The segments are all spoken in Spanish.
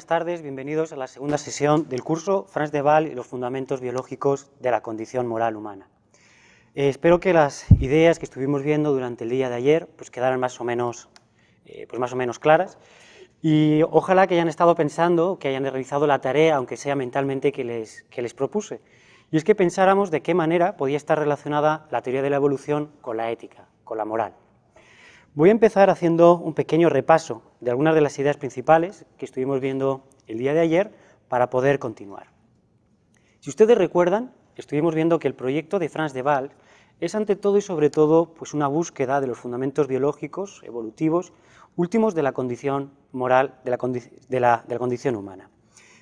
buenas tardes, bienvenidos a la segunda sesión del curso Franz de Waal y los fundamentos biológicos de la condición moral humana. Eh, espero que las ideas que estuvimos viendo durante el día de ayer pues quedaran más o menos, eh, pues, más o menos claras y ojalá que hayan estado pensando, que hayan realizado la tarea, aunque sea mentalmente, que les, que les propuse. Y es que pensáramos de qué manera podía estar relacionada la teoría de la evolución con la ética, con la moral. Voy a empezar haciendo un pequeño repaso de algunas de las ideas principales que estuvimos viendo el día de ayer para poder continuar. Si ustedes recuerdan, estuvimos viendo que el proyecto de Franz de Waal es ante todo y sobre todo pues una búsqueda de los fundamentos biológicos, evolutivos, últimos de la condición moral, de la, condición humana.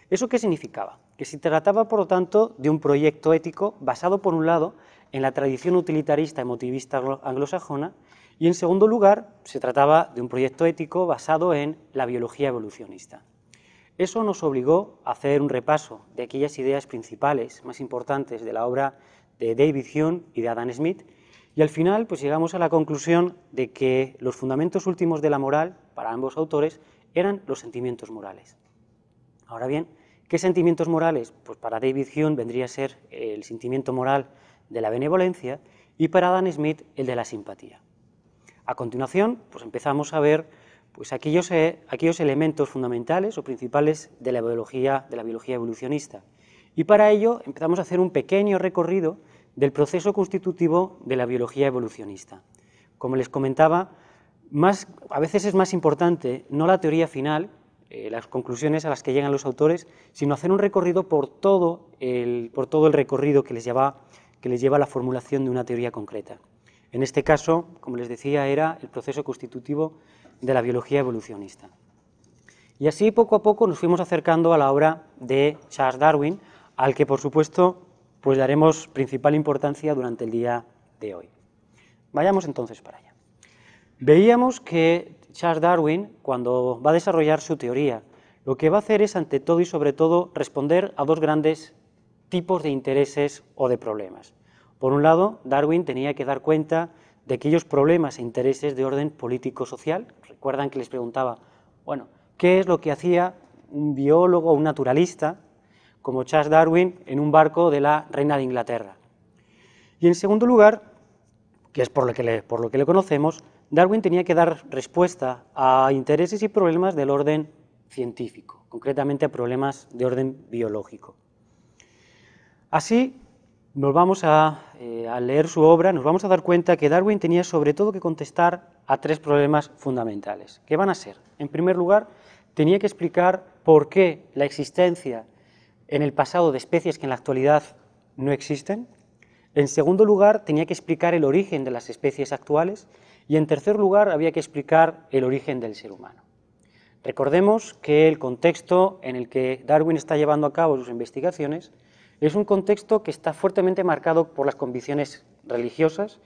¿Eso qué significaba? Que se trataba, por lo tanto, de un proyecto ético basado, por un lado, en la tradición utilitarista emotivista anglosajona y en segundo lugar, se trataba de un proyecto ético basado en la biología evolucionista. Eso nos obligó a hacer un repaso de aquellas ideas principales más importantes de la obra de David Hume y de Adam Smith, y al final pues llegamos a la conclusión de que los fundamentos últimos de la moral para ambos autores eran los sentimientos morales. Ahora bien, ¿qué sentimientos morales? Pues para David Hume vendría a ser el sentimiento moral de la benevolencia y para Adam Smith el de la simpatía. A continuación, pues empezamos a ver pues, aquellos, eh, aquellos elementos fundamentales o principales de la, biología, de la biología evolucionista. Y para ello empezamos a hacer un pequeño recorrido del proceso constitutivo de la biología evolucionista. Como les comentaba, a veces es más importante no la teoría final, eh, las conclusiones a las que llegan los autores, sino hacer un recorrido por todo el, recorrido que les, lleva, que les lleva a la formulación de una teoría concreta. En este caso, como les decía, era el proceso constitutivo de la biología evolucionista. Y así poco a poco nos fuimos acercando a la obra de Charles Darwin, al que por supuesto pues daremos principal importancia durante el día de hoy. Vayamos entonces para allá. Veíamos que Charles Darwin, cuando va a desarrollar su teoría, lo que va a hacer es, ante todo y sobre todo, responder a dos grandes tipos de intereses o de problemas. Por un lado, Darwin tenía que dar cuenta de aquellos problemas e intereses de orden político-social. Recuerdan que les preguntaba, bueno, ¿qué es lo que hacía un biólogo o un naturalista como Charles Darwin en un barco de la Reina de Inglaterra? Y en segundo lugar, que es por lo que le, por lo que le conocemos, Darwin tenía que dar respuesta a intereses y problemas del orden científico, concretamente a problemas de orden biológico. Así, nos vamos eh, a, leer su obra, nos vamos a dar cuenta que Darwin tenía sobre todo que contestar a tres problemas fundamentales, ¿Qué van a ser, en primer lugar, tenía que explicar por qué la existencia en el pasado de especies que en la actualidad no existen, en segundo lugar, tenía que explicar el origen de las especies actuales y en tercer lugar, había que explicar el origen del ser humano. Recordemos que el contexto en el que Darwin está llevando a cabo sus investigaciones es un contexto que está fuertemente marcado por las convicciones religiosas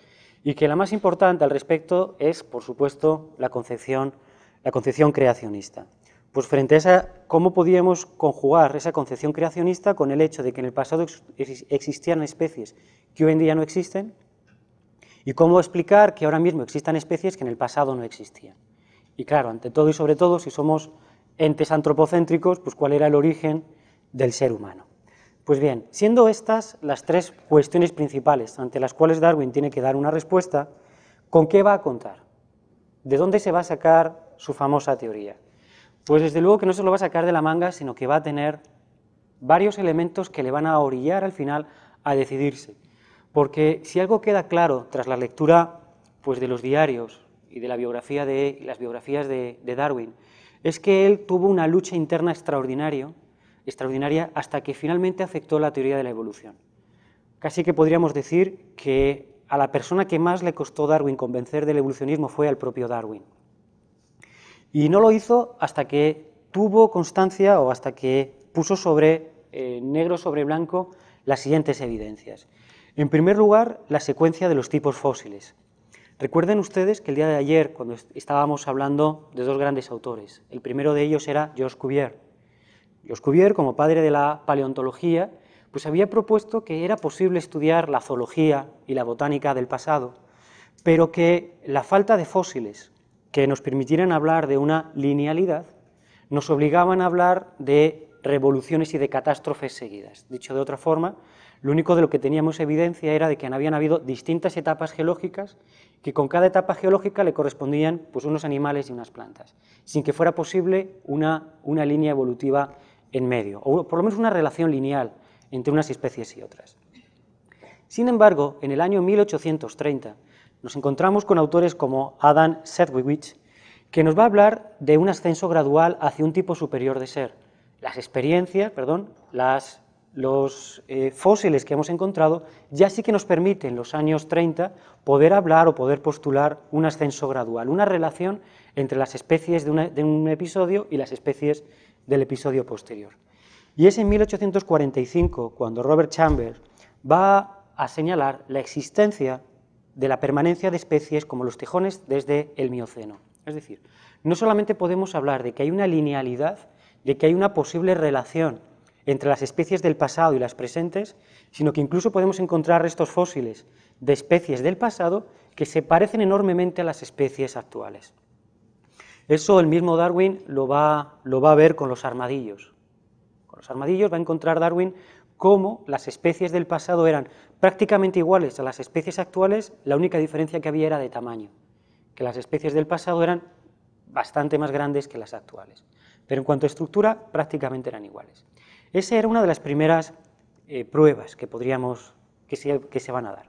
y que la más importante al respecto es, por supuesto, la concepción, la concepción creacionista. Pues frente a esa, ¿cómo podíamos conjugar esa concepción creacionista con el hecho de que en el pasado existían especies que hoy en día no existen? ¿Y cómo explicar que ahora mismo existan especies que en el pasado no existían? Y claro, ante todo y sobre todo, si somos entes antropocéntricos, pues cuál era el origen del ser humano. Pues bien, siendo estas las tres cuestiones principales ante las cuales Darwin tiene que dar una respuesta, ¿con qué va a contar? ¿De dónde se va a sacar su famosa teoría? Pues desde luego que no se lo va a sacar de la manga, sino que va a tener varios elementos que le van a orillar al final a decidirse. Porque si algo queda claro tras la lectura pues, de los diarios y de las biografías de Darwin, es que él tuvo una lucha interna extraordinaria extraordinaria hasta que finalmente afectó la teoría de la evolución. Casi que podríamos decir que a la persona que más le costó Darwin convencer del evolucionismo fue al propio Darwin. Y no lo hizo hasta que tuvo constancia o hasta que puso sobre eh, negro sobre blanco las siguientes evidencias. En primer lugar, la secuencia de los tipos fósiles. Recuerden ustedes que el día de ayer, cuando estábamos hablando de dos grandes autores, el primero de ellos era Georges Cuvier, Escubier, como padre de la paleontología, pues había propuesto que era posible estudiar la zoología y la botánica del pasado, pero que la falta de fósiles que nos permitieran hablar de una linealidad nos obligaban a hablar de revoluciones y de catástrofes seguidas. Dicho de otra forma, lo único de lo que teníamos evidencia era de que habían habido distintas etapas geológicas que con cada etapa geológica le correspondían pues, unos animales y unas plantas, sin que fuera posible una, una línea evolutiva en medio, o por lo menos una relación lineal entre unas especies y otras. Sin embargo, en el año 1830 nos encontramos con autores como Adam Sedgwick, que nos va a hablar de un ascenso gradual hacia un tipo superior de ser. Las experiencias, perdón, las, los eh, fósiles que hemos encontrado ya sí que nos permiten en los años 30 poder hablar o poder postular un ascenso gradual, una relación entre las especies de, de un episodio y las especies del episodio posterior. Y es en 1845 cuando Robert Chambers va a señalar la existencia de la permanencia de especies como los tejones desde el Mioceno. Es decir, no solamente podemos hablar de que hay una linealidad, de que hay una posible relación entre las especies del pasado y las presentes, sino que incluso podemos encontrar restos fósiles de especies del pasado que se parecen enormemente a las especies actuales. Eso el mismo Darwin lo va, a ver con los armadillos. Con los armadillos va a encontrar Darwin cómo las especies del pasado eran prácticamente iguales a las especies actuales, la única diferencia que había era de tamaño, que las especies del pasado eran bastante más grandes que las actuales, pero en cuanto a estructura prácticamente eran iguales. Esa era una de las primeras eh, pruebas que, podríamos, que se van a dar.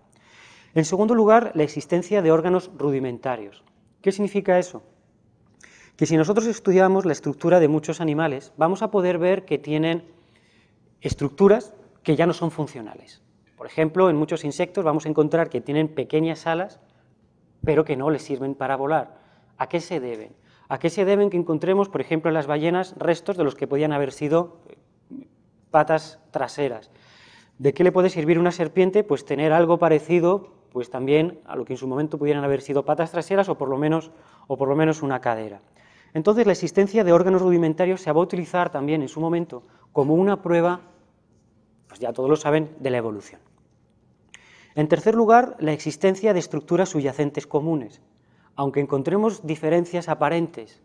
En segundo lugar, la existencia de órganos rudimentarios. ¿Qué significa eso? que si nosotros estudiamos la estructura de muchos animales, vamos a poder ver que tienen estructuras que ya no son funcionales. Por ejemplo, en muchos insectos vamos a encontrar que tienen pequeñas alas, pero que no les sirven para volar. ¿A qué se deben? ¿A qué se deben que encontremos, por ejemplo, en las ballenas restos de los que podían haber sido eh, patas traseras? ¿De qué le puede servir una serpiente? Pues tener algo parecido pues también a lo que en su momento pudieran haber sido patas traseras o por lo menos, o por lo menos una cadera. Entonces, la existencia de órganos rudimentarios se va a utilizar también en su momento como una prueba, pues ya todos lo saben, de la evolución. En tercer lugar, la existencia de estructuras subyacentes comunes. Aunque encontremos diferencias aparentes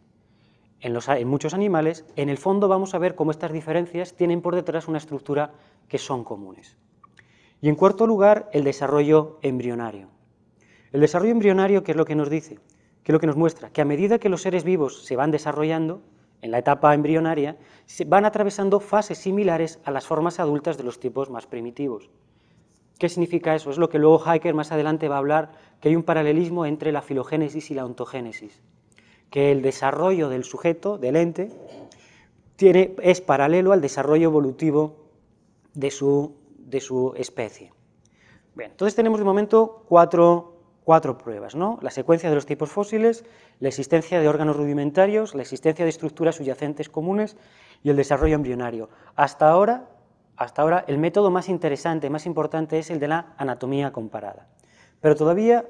en, en, muchos animales, en el fondo vamos a ver cómo estas diferencias tienen por detrás una estructura que son comunes. Y en cuarto lugar, el desarrollo embrionario. El desarrollo embrionario, ¿qué es lo que nos dice? ¿Qué es lo que nos muestra? Que a medida que los seres vivos se van desarrollando, en la etapa embrionaria, se van atravesando fases similares a las formas adultas de los tipos más primitivos. ¿Qué significa eso? Es lo que luego Hacker más adelante va a hablar, que hay un paralelismo entre la filogénesis y la ontogénesis, que el desarrollo del sujeto, del ente, es paralelo al desarrollo evolutivo de su, de su especie. entonces tenemos de momento cuatro cuatro pruebas, ¿no? la secuencia de los tipos fósiles, la existencia de órganos rudimentarios, la existencia de estructuras subyacentes comunes y el desarrollo embrionario. Hasta ahora, hasta ahora el método más interesante, más importante es el de la anatomía comparada. Pero todavía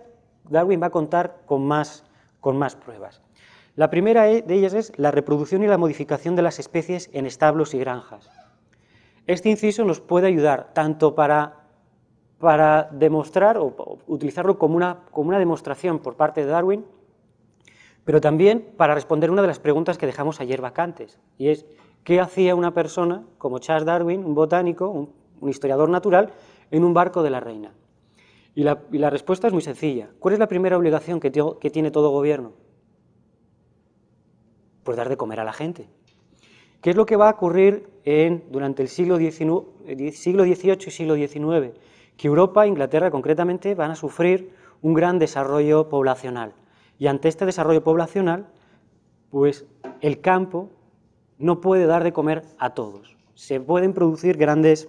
Darwin va a contar con más, con más pruebas. La primera e, de ellas es la reproducción y la modificación de las especies en establos y granjas. Este inciso nos puede ayudar tanto para para demostrar o utilizarlo como una, demostración por parte de Darwin, pero también para responder una de las preguntas que dejamos ayer vacantes, y es, ¿qué hacía una persona como Charles Darwin, un botánico, un, historiador natural, en un barco de la reina? Y la, respuesta es muy sencilla. ¿Cuál es la primera obligación que, tiene todo gobierno? Pues dar de comer a la gente. ¿Qué es lo que va a ocurrir en, durante el siglo, eh, siglo XVIII y siglo XIX? que Europa e Inglaterra concretamente van a sufrir un gran desarrollo poblacional. Y ante este desarrollo poblacional, pues el campo no puede dar de comer a todos. Se pueden producir grandes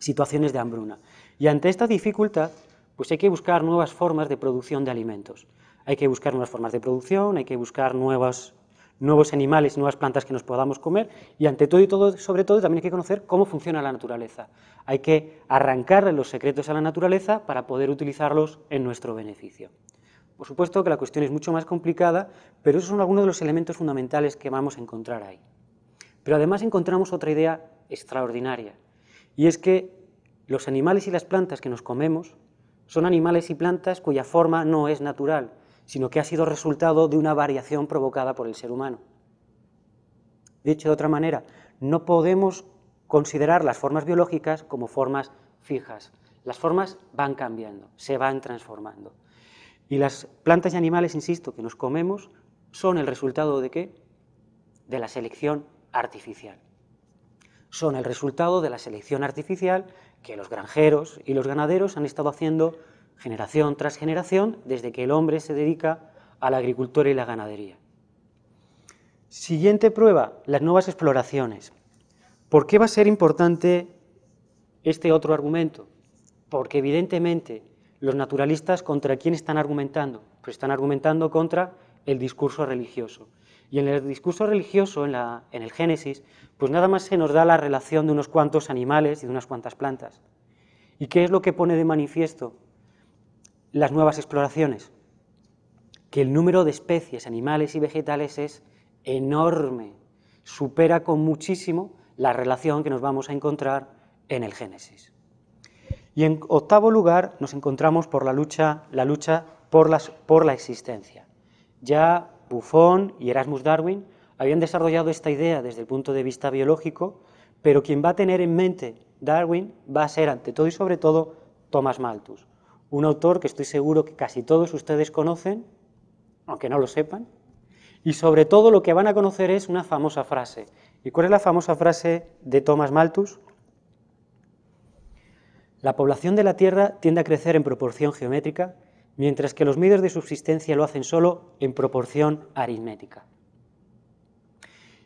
situaciones de hambruna. Y ante esta dificultad, pues hay que buscar nuevas formas de producción de alimentos. Hay que buscar nuevas formas de producción, hay que buscar nuevas nuevos animales, nuevas plantas que nos podamos comer y ante todo y sobre todo, también hay que conocer cómo funciona la naturaleza. Hay que arrancarle los secretos a la naturaleza para poder utilizarlos en nuestro beneficio. Por supuesto que la cuestión es mucho más complicada, pero esos son algunos de los elementos fundamentales que vamos a encontrar ahí. Pero además encontramos otra idea extraordinaria, y es que los animales y las plantas que nos comemos son animales y plantas cuya forma no es natural, sino que ha sido resultado de una variación provocada por el ser humano. Dicho de otra manera, no podemos considerar las formas biológicas como formas fijas. Las formas van cambiando, se van transformando. Y las plantas y animales, insisto, que nos comemos, son el resultado de qué? De la selección artificial. Son el resultado de la selección artificial que los granjeros y los ganaderos han estado haciendo generación tras generación, desde que el hombre se dedica a la agricultura y la ganadería. Siguiente prueba, las nuevas exploraciones. ¿Por qué va a ser importante este otro argumento? Porque evidentemente los naturalistas contra quién están argumentando? Pues están argumentando contra el discurso religioso. Y en el discurso religioso, en, en el Génesis, pues nada más se nos da la relación de unos cuantos animales y de unas cuantas plantas. ¿Y qué es lo que pone de manifiesto las nuevas exploraciones, que el número de especies, animales y vegetales es enorme, supera con muchísimo la relación que nos vamos a encontrar en el Génesis. Y en octavo lugar nos encontramos por la lucha, la lucha por, por la existencia. Ya Buffon y Erasmus Darwin habían desarrollado esta idea desde el punto de vista biológico, pero quien va a tener en mente Darwin va a ser ante todo y sobre todo Thomas Malthus, un autor que estoy seguro que casi todos ustedes conocen, aunque no lo sepan, y sobre todo lo que van a conocer es una famosa frase. ¿Y cuál es la famosa frase de Thomas Malthus? La población de la Tierra tiende a crecer en proporción geométrica, mientras que los medios de subsistencia lo hacen solo en proporción aritmética.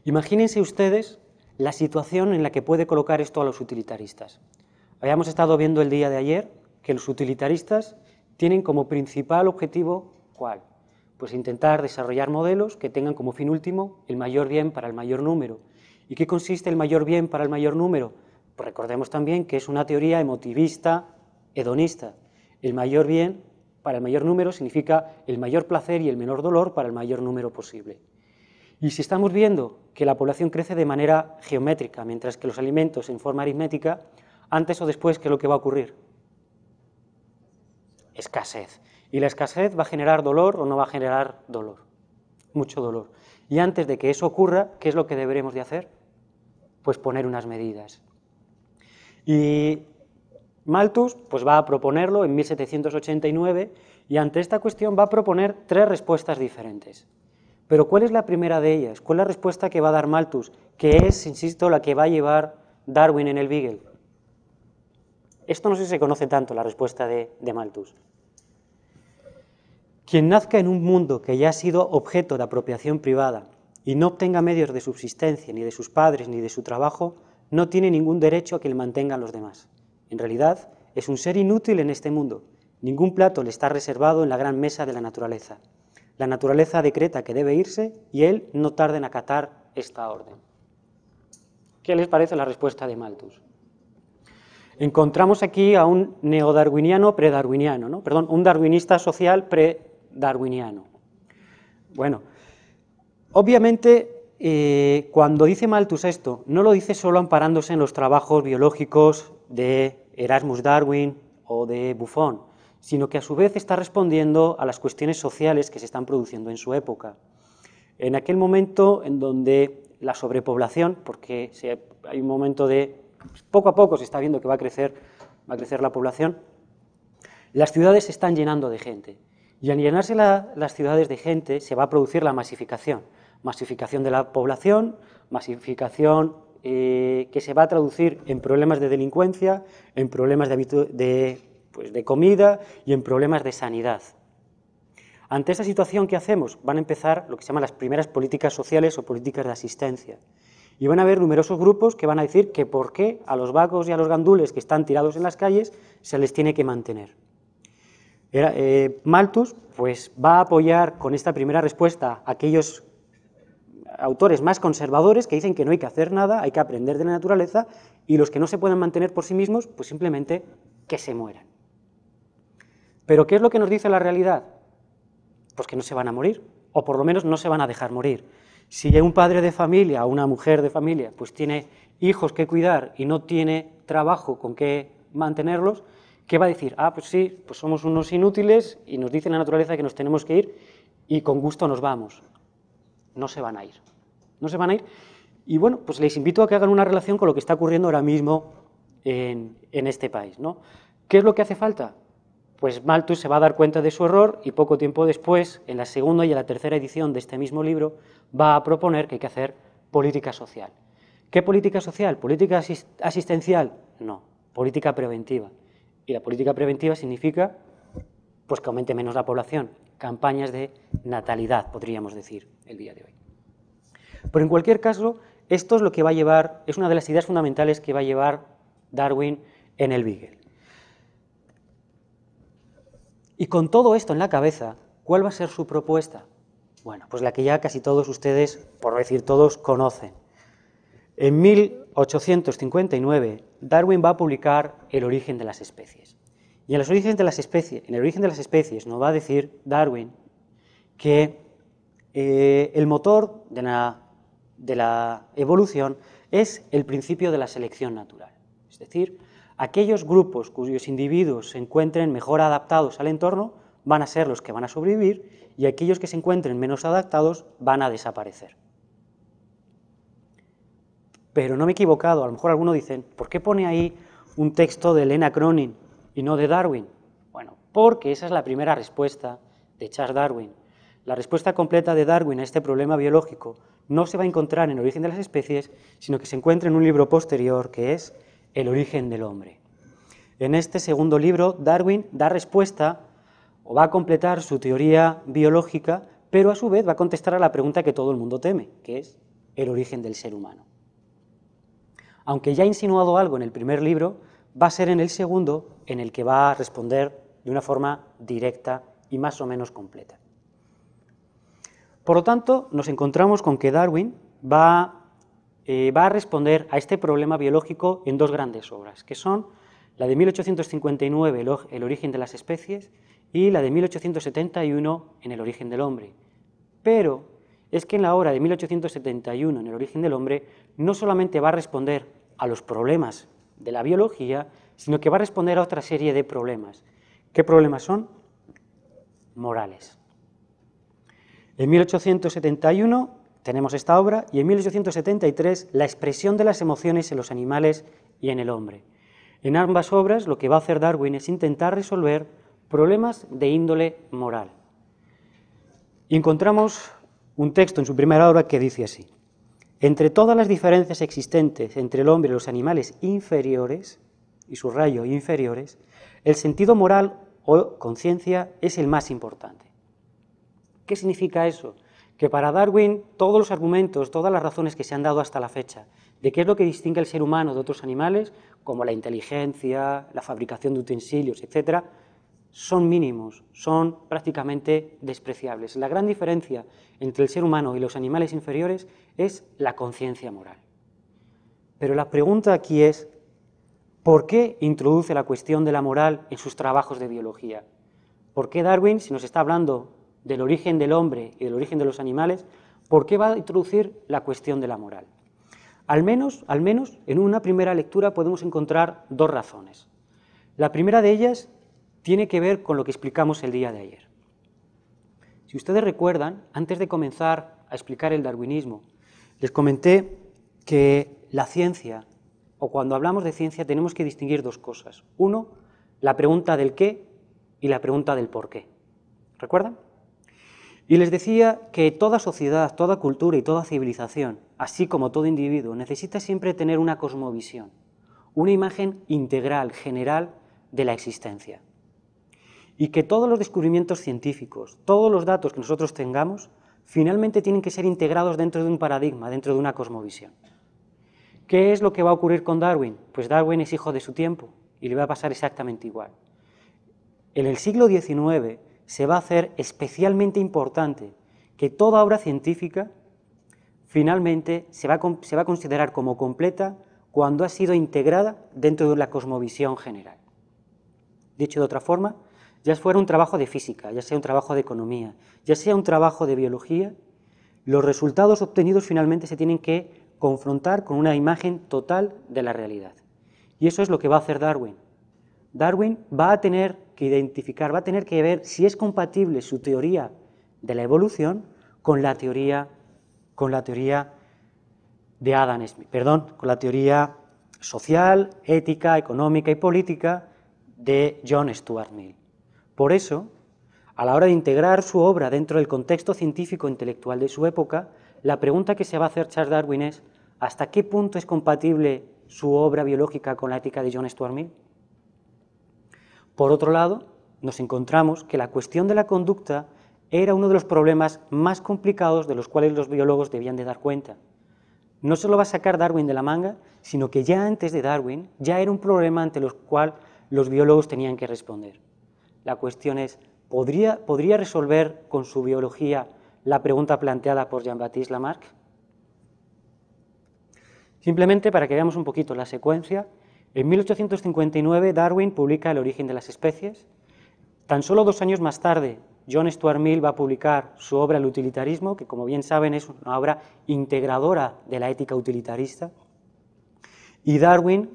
Imagínense ustedes la situación en la que puede colocar esto a los utilitaristas. Habíamos estado viendo el día de ayer que los utilitaristas tienen como principal objetivo cuál? Pues intentar desarrollar modelos que tengan como fin último el mayor bien para el mayor número. ¿Y qué consiste el mayor bien para el mayor número? Pues recordemos también que es una teoría emotivista, hedonista. El mayor bien para el mayor número significa el mayor placer y el menor dolor para el mayor número posible. Y si estamos viendo que la población crece de manera geométrica, mientras que los alimentos en forma aritmética, antes o después, ¿qué es lo que va a ocurrir? escasez. Y la escasez va a generar dolor o no va a generar dolor. Mucho dolor. Y antes de que eso ocurra, ¿qué es lo que deberemos de hacer? Pues poner unas medidas. Y Malthus pues, va a proponerlo en 1789 y ante esta cuestión va a proponer tres respuestas diferentes. Pero ¿cuál es la primera de ellas? ¿Cuál es la respuesta que va a dar Malthus? Que es, insisto, la que va a llevar Darwin en el Beagle. Esto no sé si se conoce tanto, la respuesta de, de Malthus. Quien nazca en un mundo que ya ha sido objeto de apropiación privada y no obtenga medios de subsistencia ni de sus padres ni de su trabajo, no tiene ningún derecho a que le mantengan los demás. En realidad, es un ser inútil en este mundo. Ningún plato le está reservado en la gran mesa de la naturaleza. La naturaleza decreta que debe irse y él no tarda en acatar esta orden. ¿Qué les parece la respuesta de Malthus? Encontramos aquí a un neodarwiniano predarwiniano, ¿no? perdón, un darwinista social predarwiniano. Bueno, obviamente eh, cuando dice Malthus esto, no lo dice solo amparándose en los trabajos biológicos de Erasmus Darwin o de Buffon, sino que a su vez está respondiendo a las cuestiones sociales que se están produciendo en su época. En aquel momento en donde la sobrepoblación, porque hay un momento de pues, poco a poco se está viendo que va a crecer, la población. Las ciudades se están llenando de gente. Y al llenarse las ciudades de gente se va a producir la masificación. Masificación de la población, masificación eh, que se va a traducir en problemas de delincuencia, en problemas de, pues, de comida y en problemas de sanidad. Ante esta situación, ¿qué hacemos? Van a empezar lo que se llaman las primeras políticas sociales o políticas de asistencia. Y van a haber numerosos grupos que van a decir que por qué a los vagos y a los gandules que están tirados en las calles se les tiene que mantener. Era, eh, Malthus pues, va a apoyar con esta primera respuesta a aquellos autores más conservadores que dicen que no hay que hacer nada, hay que aprender de la naturaleza, y los que no se puedan mantener por sí mismos, pues simplemente que se mueran. Pero ¿qué es lo que nos dice la realidad? Pues que no se van a morir, o por lo menos no se van a dejar morir. Si un padre de familia o una mujer de familia pues tiene hijos que cuidar y no tiene trabajo con que mantenerlos, ¿qué va a decir? Ah, pues sí, pues somos unos inútiles y nos dice la naturaleza que nos tenemos que ir y con gusto nos vamos. No se van a ir. No se van a ir. Y bueno, pues les invito a que hagan una relación con lo que está ocurriendo ahora mismo en, en este país. ¿no? ¿Qué es lo que hace falta? pues Malthus se va a dar cuenta de su error y poco tiempo después, en la segunda y en la tercera edición de este mismo libro, va a proponer que hay que hacer política social. ¿Qué política social? ¿Política asistencial? No, política preventiva. Y la política preventiva significa pues, que aumente menos la población, campañas de natalidad, podríamos decir, el día de hoy. Pero en cualquier caso, esto es lo que va a llevar, es una de las ideas fundamentales que va a llevar Darwin en el Beagle. Y con todo esto en la cabeza, ¿cuál va a ser su propuesta? Bueno, pues la que ya casi todos ustedes, por decir todos, conocen. En 1859, Darwin va a publicar El origen de las especies. Y en, los de las especies, en el origen de las especies nos va a decir Darwin que eh, el motor de la, de la evolución es el principio de la selección natural. Es decir, aquellos grupos cuyos individuos se encuentren mejor adaptados al entorno van a ser los que van a sobrevivir y aquellos que se encuentren menos adaptados van a desaparecer. Pero no me he equivocado, a lo mejor algunos dicen, ¿por qué pone ahí un texto de Elena Cronin y no de Darwin? Bueno, porque esa es la primera respuesta de Charles Darwin. La respuesta completa de Darwin a este problema biológico no se va a encontrar en origen de las especies, sino que se encuentra en un libro posterior que es el origen del hombre. En este segundo libro, Darwin da respuesta o va a completar su teoría biológica, pero a su vez va a contestar a la pregunta que todo el mundo teme, que es el origen del ser humano. Aunque ya ha insinuado algo en el primer libro, va a ser en el segundo en el que va a responder de una forma directa y más o menos completa. Por lo tanto, nos encontramos con que Darwin va eh, va a responder a este problema biológico en dos grandes obras, que son la de 1859, el, origen de las especies, y la de 1871, en el origen del hombre. Pero es que en la obra de 1871, en el origen del hombre, no solamente va a responder a los problemas de la biología, sino que va a responder a otra serie de problemas. ¿Qué problemas son? Morales. En 1871 tenemos esta obra y en 1873 La expresión de las emociones en los animales y en el hombre. En ambas obras lo que va a hacer Darwin es intentar resolver problemas de índole moral. encontramos un texto en su primera obra que dice así, entre todas las diferencias existentes entre el hombre y los animales inferiores, y su rayo inferiores, el sentido moral o conciencia es el más importante. ¿Qué significa eso? que para Darwin todos los argumentos, todas las razones que se han dado hasta la fecha, de qué es lo que distingue al ser humano de otros animales, como la inteligencia, la fabricación de utensilios, etc., son mínimos, son prácticamente despreciables. La gran diferencia entre el ser humano y los animales inferiores es la conciencia moral. Pero la pregunta aquí es, ¿por qué introduce la cuestión de la moral en sus trabajos de biología? ¿Por qué Darwin, si nos está hablando del origen del hombre y del origen de los animales, ¿por qué va a introducir la cuestión de la moral? Al menos, al menos en una primera lectura podemos encontrar dos razones. La primera de ellas tiene que ver con lo que explicamos el día de ayer. Si ustedes recuerdan, antes de comenzar a explicar el darwinismo, les comenté que la ciencia, o cuando hablamos de ciencia, tenemos que distinguir dos cosas. Uno, la pregunta del qué y la pregunta del por qué. ¿Recuerdan? Y les decía que toda sociedad, toda cultura y toda civilización, así como todo individuo, necesita siempre tener una cosmovisión, una imagen integral, general de la existencia. Y que todos los descubrimientos científicos, todos los datos que nosotros tengamos, finalmente tienen que ser integrados dentro de un paradigma, dentro de una cosmovisión. ¿Qué es lo que va a ocurrir con Darwin? Pues Darwin es hijo de su tiempo y le va a pasar exactamente igual. En el siglo XIX se va a hacer especialmente importante que toda obra científica finalmente se va, a, considerar como completa cuando ha sido integrada dentro de la cosmovisión general. Dicho de otra forma, ya fuera un trabajo de física, ya sea un trabajo de economía, ya sea un trabajo de biología, los resultados obtenidos finalmente se tienen que confrontar con una imagen total de la realidad. Y eso es lo que va a hacer Darwin. Darwin va a tener que identificar, va a tener que ver si es compatible su teoría de la evolución con la teoría, con la teoría de Adam Smith, perdón, con la teoría social, ética, económica y política de John Stuart Mill. Por eso, a la hora de integrar su obra dentro del contexto científico intelectual de su época, la pregunta que se va a hacer Charles Darwin es ¿hasta qué punto es compatible su obra biológica con la ética de John Stuart Mill? Por otro lado, nos encontramos que la cuestión de la conducta era uno de los problemas más complicados de los cuales los biólogos debían de dar cuenta. No se va a sacar Darwin de la manga, sino que ya antes de Darwin ya era un problema ante el cual los biólogos tenían que responder. La cuestión es, ¿podría, ¿podría resolver con su biología la pregunta planteada por Jean-Baptiste Lamarck? Simplemente para que veamos un poquito la secuencia, en 1859 Darwin publica El origen de las especies. Tan solo dos años más tarde, John Stuart Mill va a publicar su obra El utilitarismo, que como bien saben es una obra integradora de la ética utilitarista. Y Darwin,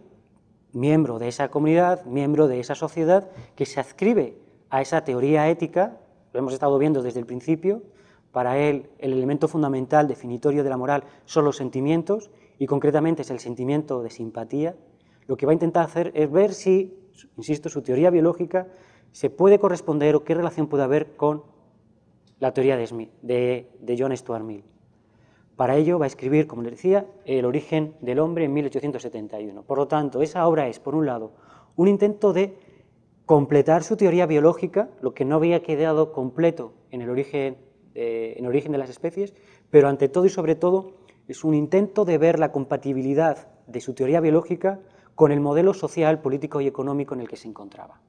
miembro de esa comunidad, miembro de esa sociedad, que se adscribe a esa teoría ética, lo hemos estado viendo desde el principio, para él el elemento fundamental definitorio de la moral son los sentimientos, y concretamente es el sentimiento de simpatía, lo que va a intentar hacer es ver si, insisto, su teoría biológica se puede corresponder o qué relación puede haber con la teoría de, Smith, de, John Stuart Mill. Para ello va a escribir, como le decía, El origen del hombre en 1871. Por lo tanto, esa obra es, por un lado, un intento de completar su teoría biológica, lo que no había quedado completo en el origen, eh, en el origen de las especies, pero ante todo y sobre todo es un intento de ver la compatibilidad de su teoría biológica con el modelo social, político y económico en el que se encontraba.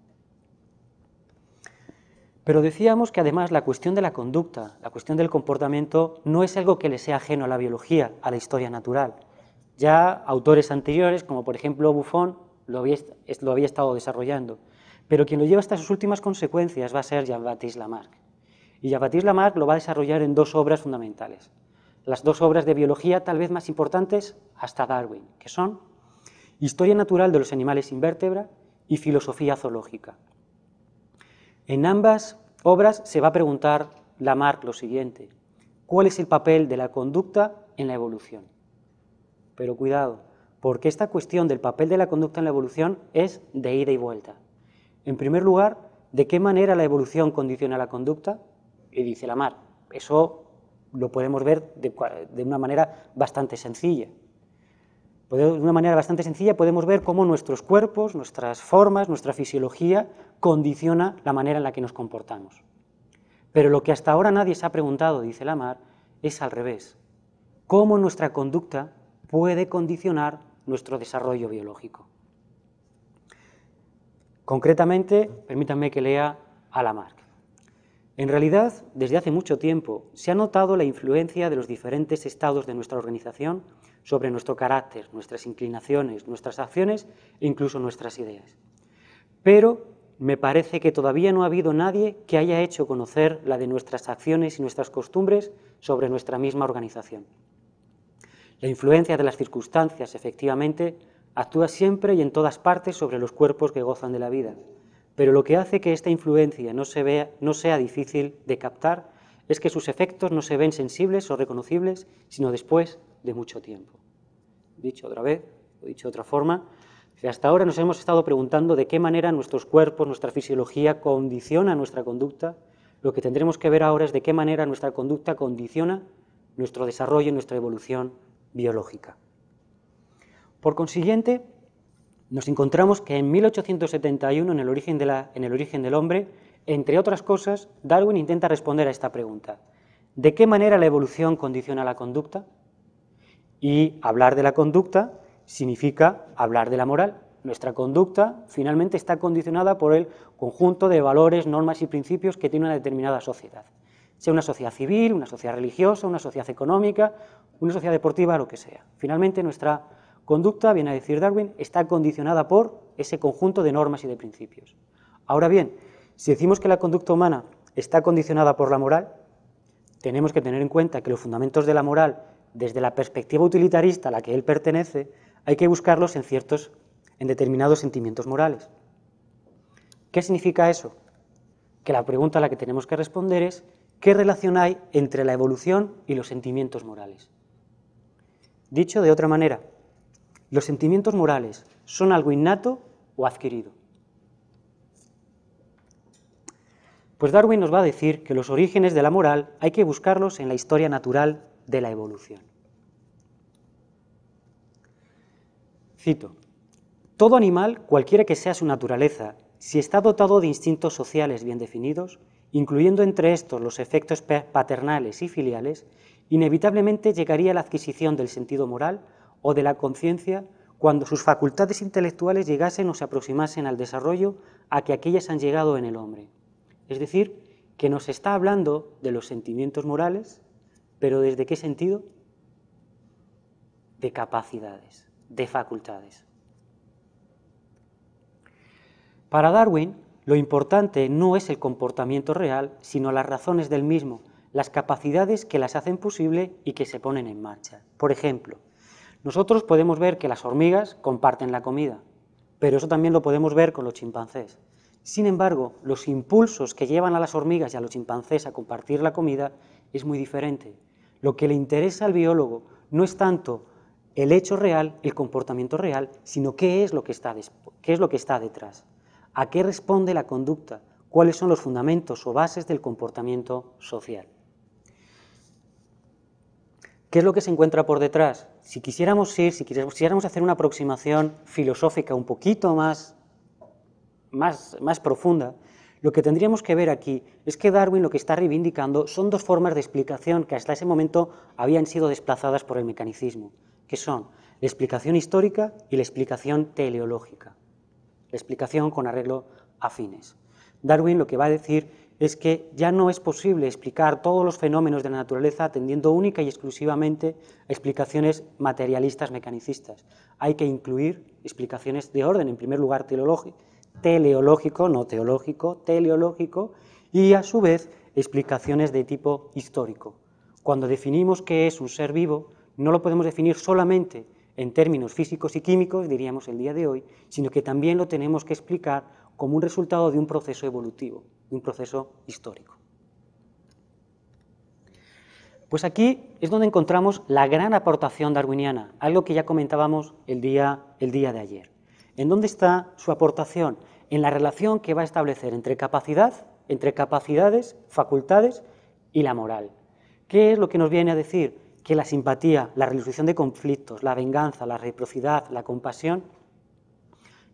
Pero decíamos que además la cuestión de la conducta, la cuestión del comportamiento, no es algo que le sea ajeno a la biología, a la historia natural. Ya autores anteriores, como por ejemplo Buffon, lo había, estado desarrollando. Pero quien lo lleva hasta sus últimas consecuencias va a ser Jean-Baptiste Lamarck. Y Jean-Baptiste Lamarck lo va a desarrollar en dos obras fundamentales. Las dos obras de biología tal vez más importantes hasta Darwin, que son Historia natural de los animales invertebrados y filosofía zoológica. En ambas obras se va a preguntar Lamarck lo siguiente, ¿cuál es el papel de la conducta en la evolución? Pero cuidado, porque esta cuestión del papel de la conducta en la evolución es de ida y vuelta. En primer lugar, ¿de qué manera la evolución condiciona la conducta? Y dice Lamarck, eso lo podemos ver de, de una manera bastante sencilla de una manera bastante sencilla podemos ver cómo nuestros cuerpos, nuestras formas, nuestra fisiología condiciona la manera en la que nos comportamos. Pero lo que hasta ahora nadie se ha preguntado, dice Lamar, es al revés. ¿Cómo nuestra conducta puede condicionar nuestro desarrollo biológico? Concretamente, permítanme que lea a Lamar. En realidad, desde hace mucho tiempo se ha notado la influencia de los diferentes estados de nuestra organización sobre nuestro carácter, nuestras inclinaciones, nuestras acciones e incluso nuestras ideas. Pero me parece que todavía no ha habido nadie que haya hecho conocer la de nuestras acciones y nuestras costumbres sobre nuestra misma organización. La influencia de las circunstancias, efectivamente, actúa siempre y en todas partes sobre los cuerpos que gozan de la vida, pero lo que hace que esta influencia no, se vea, no sea difícil de captar es que sus efectos no se ven sensibles o reconocibles, sino después de mucho tiempo. Dicho otra vez, o dicho de otra forma, hasta ahora nos hemos estado preguntando de qué manera nuestros cuerpos, nuestra fisiología condiciona nuestra conducta, lo que tendremos que ver ahora es de qué manera nuestra conducta condiciona nuestro desarrollo y nuestra evolución biológica. Por consiguiente, nos encontramos que en 1871, en el, origen de la, en el origen del hombre, entre otras cosas, Darwin intenta responder a esta pregunta. ¿De qué manera la evolución condiciona la conducta? Y hablar de la conducta significa hablar de la moral. Nuestra conducta finalmente está condicionada por el conjunto de valores, normas y principios que tiene una determinada sociedad. Sea una sociedad civil, una sociedad religiosa, una sociedad económica, una sociedad deportiva, lo que sea. Finalmente nuestra conducta, viene a decir Darwin, está condicionada por ese conjunto de normas y de principios. Ahora bien, si decimos que la conducta humana está condicionada por la moral, tenemos que tener en cuenta que los fundamentos de la moral desde la perspectiva utilitarista a la que él pertenece, hay que buscarlos en ciertos, en determinados sentimientos morales. ¿Qué significa eso? Que la pregunta a la que tenemos que responder es ¿qué relación hay entre la evolución y los sentimientos morales? Dicho de otra manera, ¿los sentimientos morales son algo innato o adquirido? Pues Darwin nos va a decir que los orígenes de la moral hay que buscarlos en la historia natural de la evolución. Cito, todo animal, cualquiera que sea su naturaleza, si está dotado de instintos sociales bien definidos, incluyendo entre estos los efectos paternales y filiales, inevitablemente llegaría a la adquisición del sentido moral o de la conciencia cuando sus facultades intelectuales llegasen o se aproximasen al desarrollo a que aquellas han llegado en el hombre. Es decir, que nos está hablando de los sentimientos morales, pero ¿desde qué sentido? De capacidades, de facultades. Para Darwin, lo importante no es el comportamiento real, sino las razones del mismo, las capacidades que las hacen posible y que se ponen en marcha. Por ejemplo, nosotros podemos ver que las hormigas comparten la comida, pero eso también lo podemos ver con los chimpancés. Sin embargo, los impulsos que llevan a las hormigas y a los chimpancés a compartir la comida es muy diferente. Lo que le interesa al biólogo no es tanto el hecho real, el comportamiento real, sino qué es lo que está, detrás, a qué responde la conducta, cuáles son los fundamentos o bases del comportamiento social. ¿Qué es lo que se encuentra por detrás? Si quisiéramos ir, si quisiéramos hacer una aproximación filosófica un poquito más, más profunda, lo que tendríamos que ver aquí es que Darwin lo que está reivindicando son dos formas de explicación que hasta ese momento habían sido desplazadas por el mecanicismo, que son la explicación histórica y la explicación teleológica, la explicación con arreglo a fines. Darwin lo que va a decir es que ya no es posible explicar todos los fenómenos de la naturaleza atendiendo única y exclusivamente a explicaciones materialistas mecanicistas. Hay que incluir explicaciones de orden, en primer lugar, teleológico teleológico, no teológico, teleológico, y a su vez explicaciones de tipo histórico. Cuando definimos qué es un ser vivo, no lo podemos definir solamente en términos físicos y químicos, diríamos el día de hoy, sino que también lo tenemos que explicar como un resultado de un proceso evolutivo, de un proceso histórico. Pues aquí es donde encontramos la gran aportación darwiniana, algo que ya comentábamos el día, el día de ayer. ¿En dónde está su aportación? En la relación que va a establecer entre capacidad, entre capacidades, facultades y la moral. ¿Qué es lo que nos viene a decir? Que la simpatía, la resolución de conflictos, la venganza, la reciprocidad, la compasión,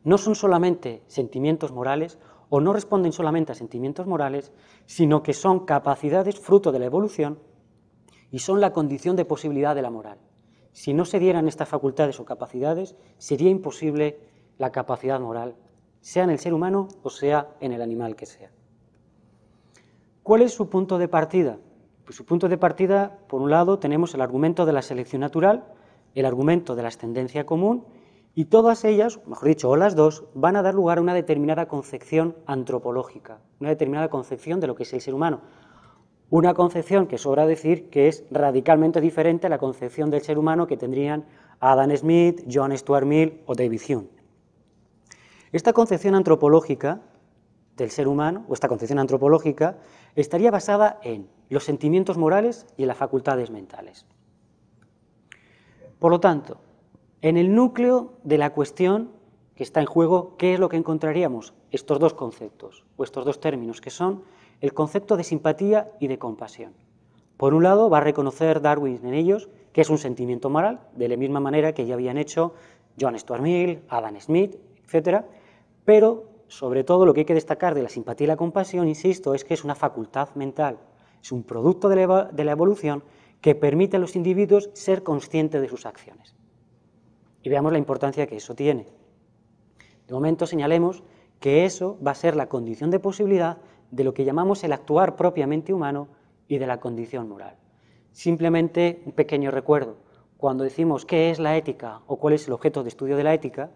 no son solamente sentimientos morales o no responden solamente a sentimientos morales, sino que son capacidades fruto de la evolución y son la condición de posibilidad de la moral. Si no se dieran estas facultades o capacidades, sería imposible la capacidad moral, sea en el ser humano o sea en el animal que sea. ¿Cuál es su punto de partida? Pues su punto de partida, por un lado, tenemos el argumento de la selección natural, el argumento de la ascendencia común, y todas ellas, mejor dicho, o las dos, van a dar lugar a una determinada concepción antropológica, una determinada concepción de lo que es el ser humano. Una concepción que sobra decir que es radicalmente diferente a la concepción del ser humano que tendrían Adam Smith, John Stuart Mill o David Hume. Esta concepción antropológica del ser humano, o esta concepción antropológica, estaría basada en los sentimientos morales y en las facultades mentales. Por lo tanto, en el núcleo de la cuestión que está en juego, ¿qué es lo que encontraríamos? Estos dos conceptos, o estos dos términos, que son el concepto de simpatía y de compasión. Por un lado, va a reconocer Darwin en ellos que es un sentimiento moral, de la misma manera que ya habían hecho John Stuart Mill, Adam Smith, etc. Pero, sobre todo, lo que hay que destacar de la simpatía y la compasión, insisto, es que es una facultad mental, es un producto de la evolución que permite a los individuos ser conscientes de sus acciones. Y veamos la importancia que eso tiene. De momento señalemos que eso va a ser la condición de posibilidad de lo que llamamos el actuar propiamente humano y de la condición moral. Simplemente un pequeño recuerdo. Cuando decimos qué es la ética o cuál es el objeto de estudio de la ética,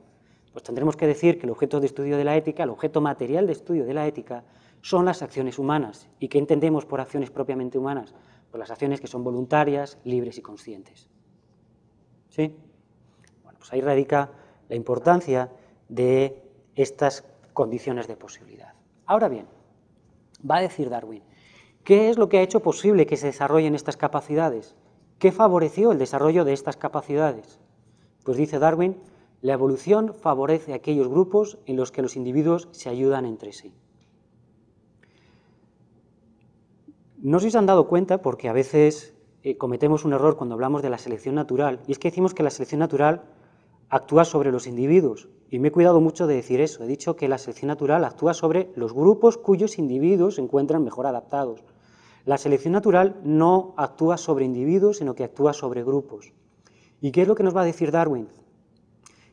pues tendremos que decir que el objeto de estudio de la ética, el objeto material de estudio de la ética, son las acciones humanas. ¿Y qué entendemos por acciones propiamente humanas? por pues las acciones que son voluntarias, libres y conscientes. ¿Sí? Bueno, pues ahí radica la importancia de estas condiciones de posibilidad. Ahora bien, va a decir Darwin, ¿qué es lo que ha hecho posible que se desarrollen estas capacidades? ¿Qué favoreció el desarrollo de estas capacidades? Pues dice Darwin, la evolución favorece aquellos grupos en los que los individuos se ayudan entre sí. No sé si se han dado cuenta, porque a veces eh, cometemos un error cuando hablamos de la selección natural, y es que decimos que la selección natural actúa sobre los individuos, y me he cuidado mucho de decir eso, he dicho que la selección natural actúa sobre los grupos cuyos individuos se encuentran mejor adaptados. La selección natural no actúa sobre individuos, sino que actúa sobre grupos. ¿Y qué es lo que nos va a decir Darwin?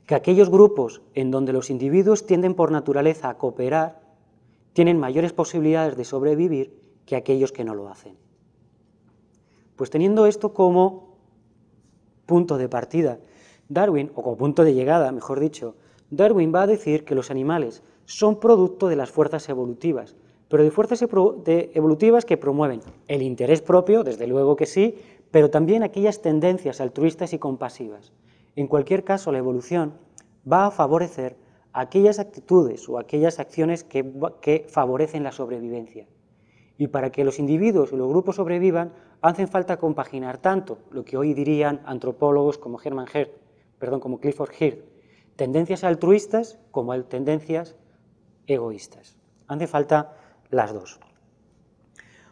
que aquellos grupos en donde los individuos tienden por naturaleza a cooperar tienen mayores posibilidades de sobrevivir que aquellos que no lo hacen. Pues teniendo esto como punto de partida, Darwin, o como punto de llegada, mejor dicho, Darwin va a decir que los animales son producto de las fuerzas evolutivas, pero de fuerzas evolutivas que promueven el interés propio, desde luego que sí, pero también aquellas tendencias altruistas y compasivas. En cualquier caso, la evolución va a favorecer aquellas actitudes o aquellas acciones que, favorecen la sobrevivencia. Y para que los individuos o los grupos sobrevivan, hacen falta compaginar tanto lo que hoy dirían antropólogos como perdón, como Clifford Hirt, tendencias altruistas como tendencias egoístas. Hacen falta las dos.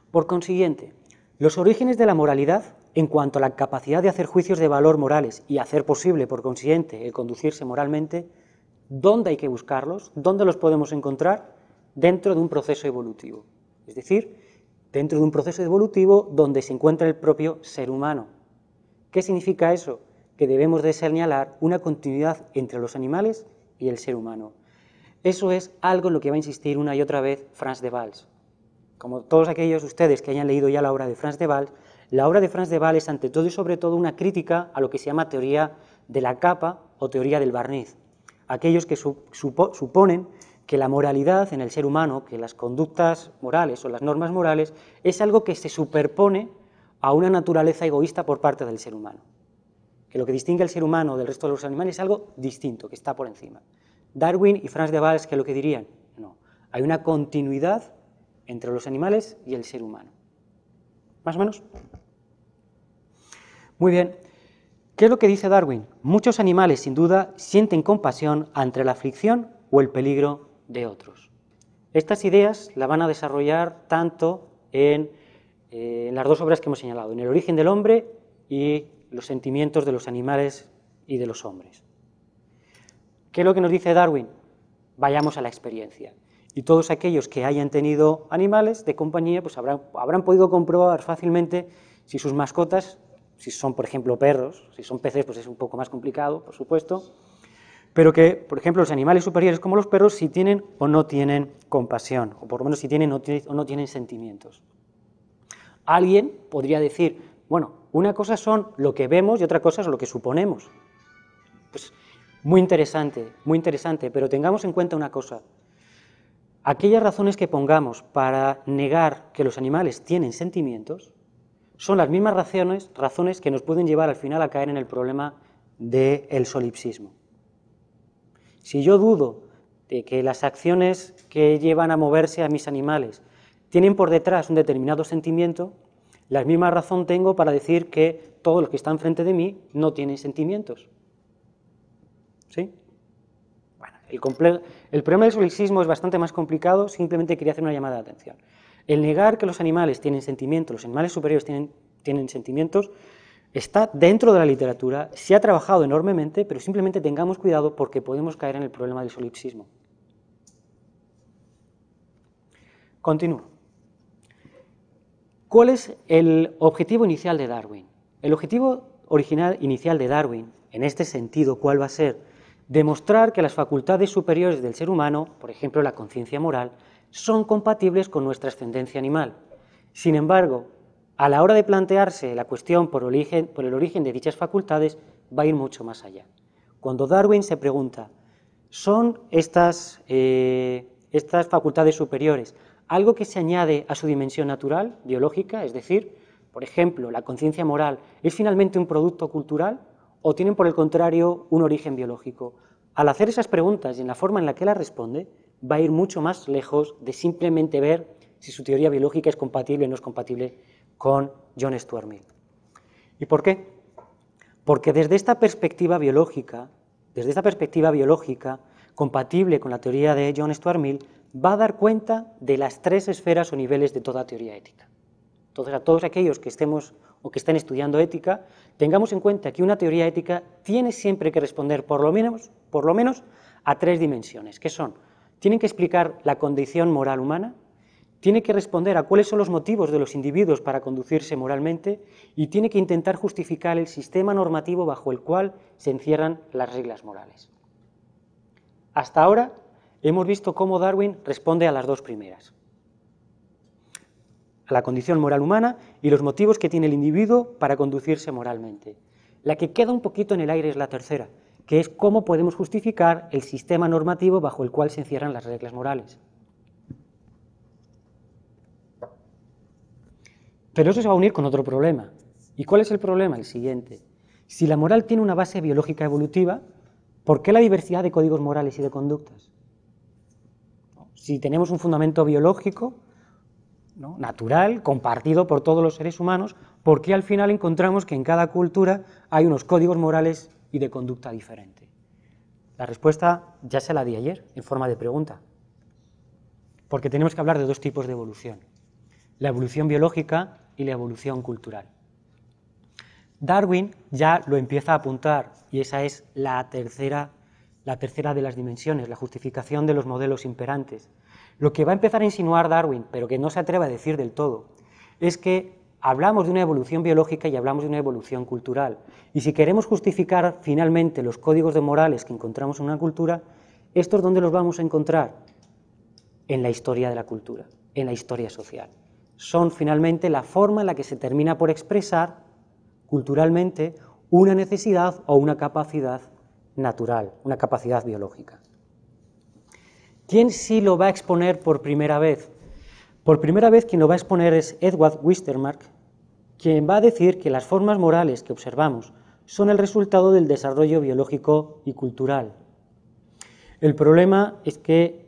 Por consiguiente, los orígenes de la moralidad en cuanto a la capacidad de hacer juicios de valor morales y hacer posible, por consiguiente, el conducirse moralmente, dónde hay que buscarlos, dónde los podemos encontrar dentro de un proceso evolutivo. Es decir, dentro de un proceso evolutivo donde se encuentra el propio ser humano. ¿Qué significa eso? Que debemos de señalar una continuidad entre los animales y el ser humano. Eso es algo en lo que va a insistir una y otra vez Franz de Valls. Como todos aquellos de ustedes que hayan leído ya la obra de Franz de Valls, la obra de Franz de Waal es ante todo y sobre todo una crítica a lo que se llama teoría de la capa o teoría del barniz. Aquellos que suponen que la moralidad en el ser humano, que las conductas morales o las normas morales, es algo que se superpone a una naturaleza egoísta por parte del ser humano. Que lo que distingue al ser humano del resto de los animales es algo distinto, que está por encima. Darwin y Franz de Waal es que lo que dirían, no, hay una continuidad entre los animales y el ser humano. ¿Más o menos? Muy bien. ¿Qué es lo que dice Darwin? Muchos animales, sin duda, sienten compasión ante la aflicción o el peligro de otros. Estas ideas las van a desarrollar tanto eh, en, las dos obras que hemos señalado, en El origen del hombre y los sentimientos de los animales y de los hombres. ¿Qué es lo que nos dice Darwin? Vayamos a la experiencia. Y todos aquellos que hayan tenido animales de compañía, pues habrán podido comprobar fácilmente si sus mascotas si son, por ejemplo, perros, si son peces, pues es un poco más complicado, por supuesto, pero que, por ejemplo, los animales superiores como los perros, si tienen o no tienen compasión, o por lo menos si tienen o, no tienen sentimientos. Alguien podría decir, bueno, una cosa son lo que vemos y otra cosa es lo que suponemos. Pues muy interesante, muy interesante, pero tengamos en cuenta una cosa. Aquellas razones que pongamos para negar que los animales tienen sentimientos son las mismas razones, razones que nos pueden llevar al final a caer en el problema del solipsismo. Si yo dudo de que las acciones que llevan a moverse a mis animales tienen por detrás un determinado sentimiento, la misma razón tengo para decir que todos los que están frente de mí no tienen sentimientos. ¿Sí? el, el problema del solipsismo es bastante más complicado, simplemente quería hacer una llamada de atención. El negar que los animales tienen sentimientos, los animales superiores tienen, sentimientos, está dentro de la literatura, se ha trabajado enormemente, pero simplemente tengamos cuidado porque podemos caer en el problema del solipsismo. Continúo. ¿Cuál es el objetivo inicial de Darwin? El objetivo original inicial de Darwin, en este sentido, ¿cuál va a ser? Demostrar que las facultades superiores del ser humano, por ejemplo la conciencia moral, son compatibles con nuestra ascendencia animal. Sin embargo, a la hora de plantearse la cuestión por, el origen de dichas facultades, va a ir mucho más allá. Cuando Darwin se pregunta, ¿son eh, estas, facultades superiores algo que se añade a su dimensión natural, biológica, es decir, por ejemplo, la conciencia moral, es finalmente un producto cultural o tienen por el contrario un origen biológico? Al hacer esas preguntas y en la forma en la que las responde, va a ir mucho más lejos de simplemente ver si su teoría biológica es compatible o no es compatible con John Stuart Mill. ¿Y por qué? Porque desde esta perspectiva biológica, desde esta perspectiva biológica compatible con la teoría de John Stuart Mill, va a dar cuenta de las tres esferas o niveles de toda teoría ética. Entonces, a todos aquellos que estemos o que estén estudiando ética, tengamos en cuenta que una teoría ética tiene siempre que responder por lo menos, por lo menos a tres dimensiones, que son tiene que explicar la condición moral humana, tiene que responder a cuáles son los motivos de los individuos para conducirse moralmente y tiene que intentar justificar el sistema normativo bajo el cual se encierran las reglas morales. Hasta ahora hemos visto cómo Darwin responde a las dos primeras, a la condición moral humana y los motivos que tiene el individuo para conducirse moralmente. La que queda un poquito en el aire es la tercera, que es cómo podemos justificar el sistema normativo bajo el cual se encierran las reglas morales. Pero eso se va a unir con otro problema. ¿Y cuál es el problema? El siguiente. Si la moral tiene una base biológica evolutiva, ¿por qué la diversidad de códigos morales y de conductas? Si tenemos un fundamento biológico, natural, compartido por todos los seres humanos, ¿por qué al final encontramos que en cada cultura hay unos códigos morales y de conducta diferente? La respuesta ya se la di ayer, en forma de pregunta. Porque tenemos que hablar de dos tipos de evolución, la evolución biológica y la evolución cultural. Darwin ya lo empieza a apuntar y esa es la tercera, la tercera de las dimensiones, la justificación de los modelos imperantes. Lo que va a empezar a insinuar Darwin, pero que no se atreve a decir del todo, es que hablamos de una evolución biológica y hablamos de una evolución cultural. Y si queremos justificar finalmente los códigos de morales que encontramos en una cultura, ¿estos dónde los vamos a encontrar? En la historia de la cultura, en la historia social. Son finalmente la forma en la que se termina por expresar culturalmente una necesidad o una capacidad natural, una capacidad biológica. ¿Quién sí lo va a exponer por primera vez? Por primera vez quien lo va a exponer es Edward Wistermark, quien va a decir que las formas morales que observamos son el resultado del desarrollo biológico y cultural. El problema es que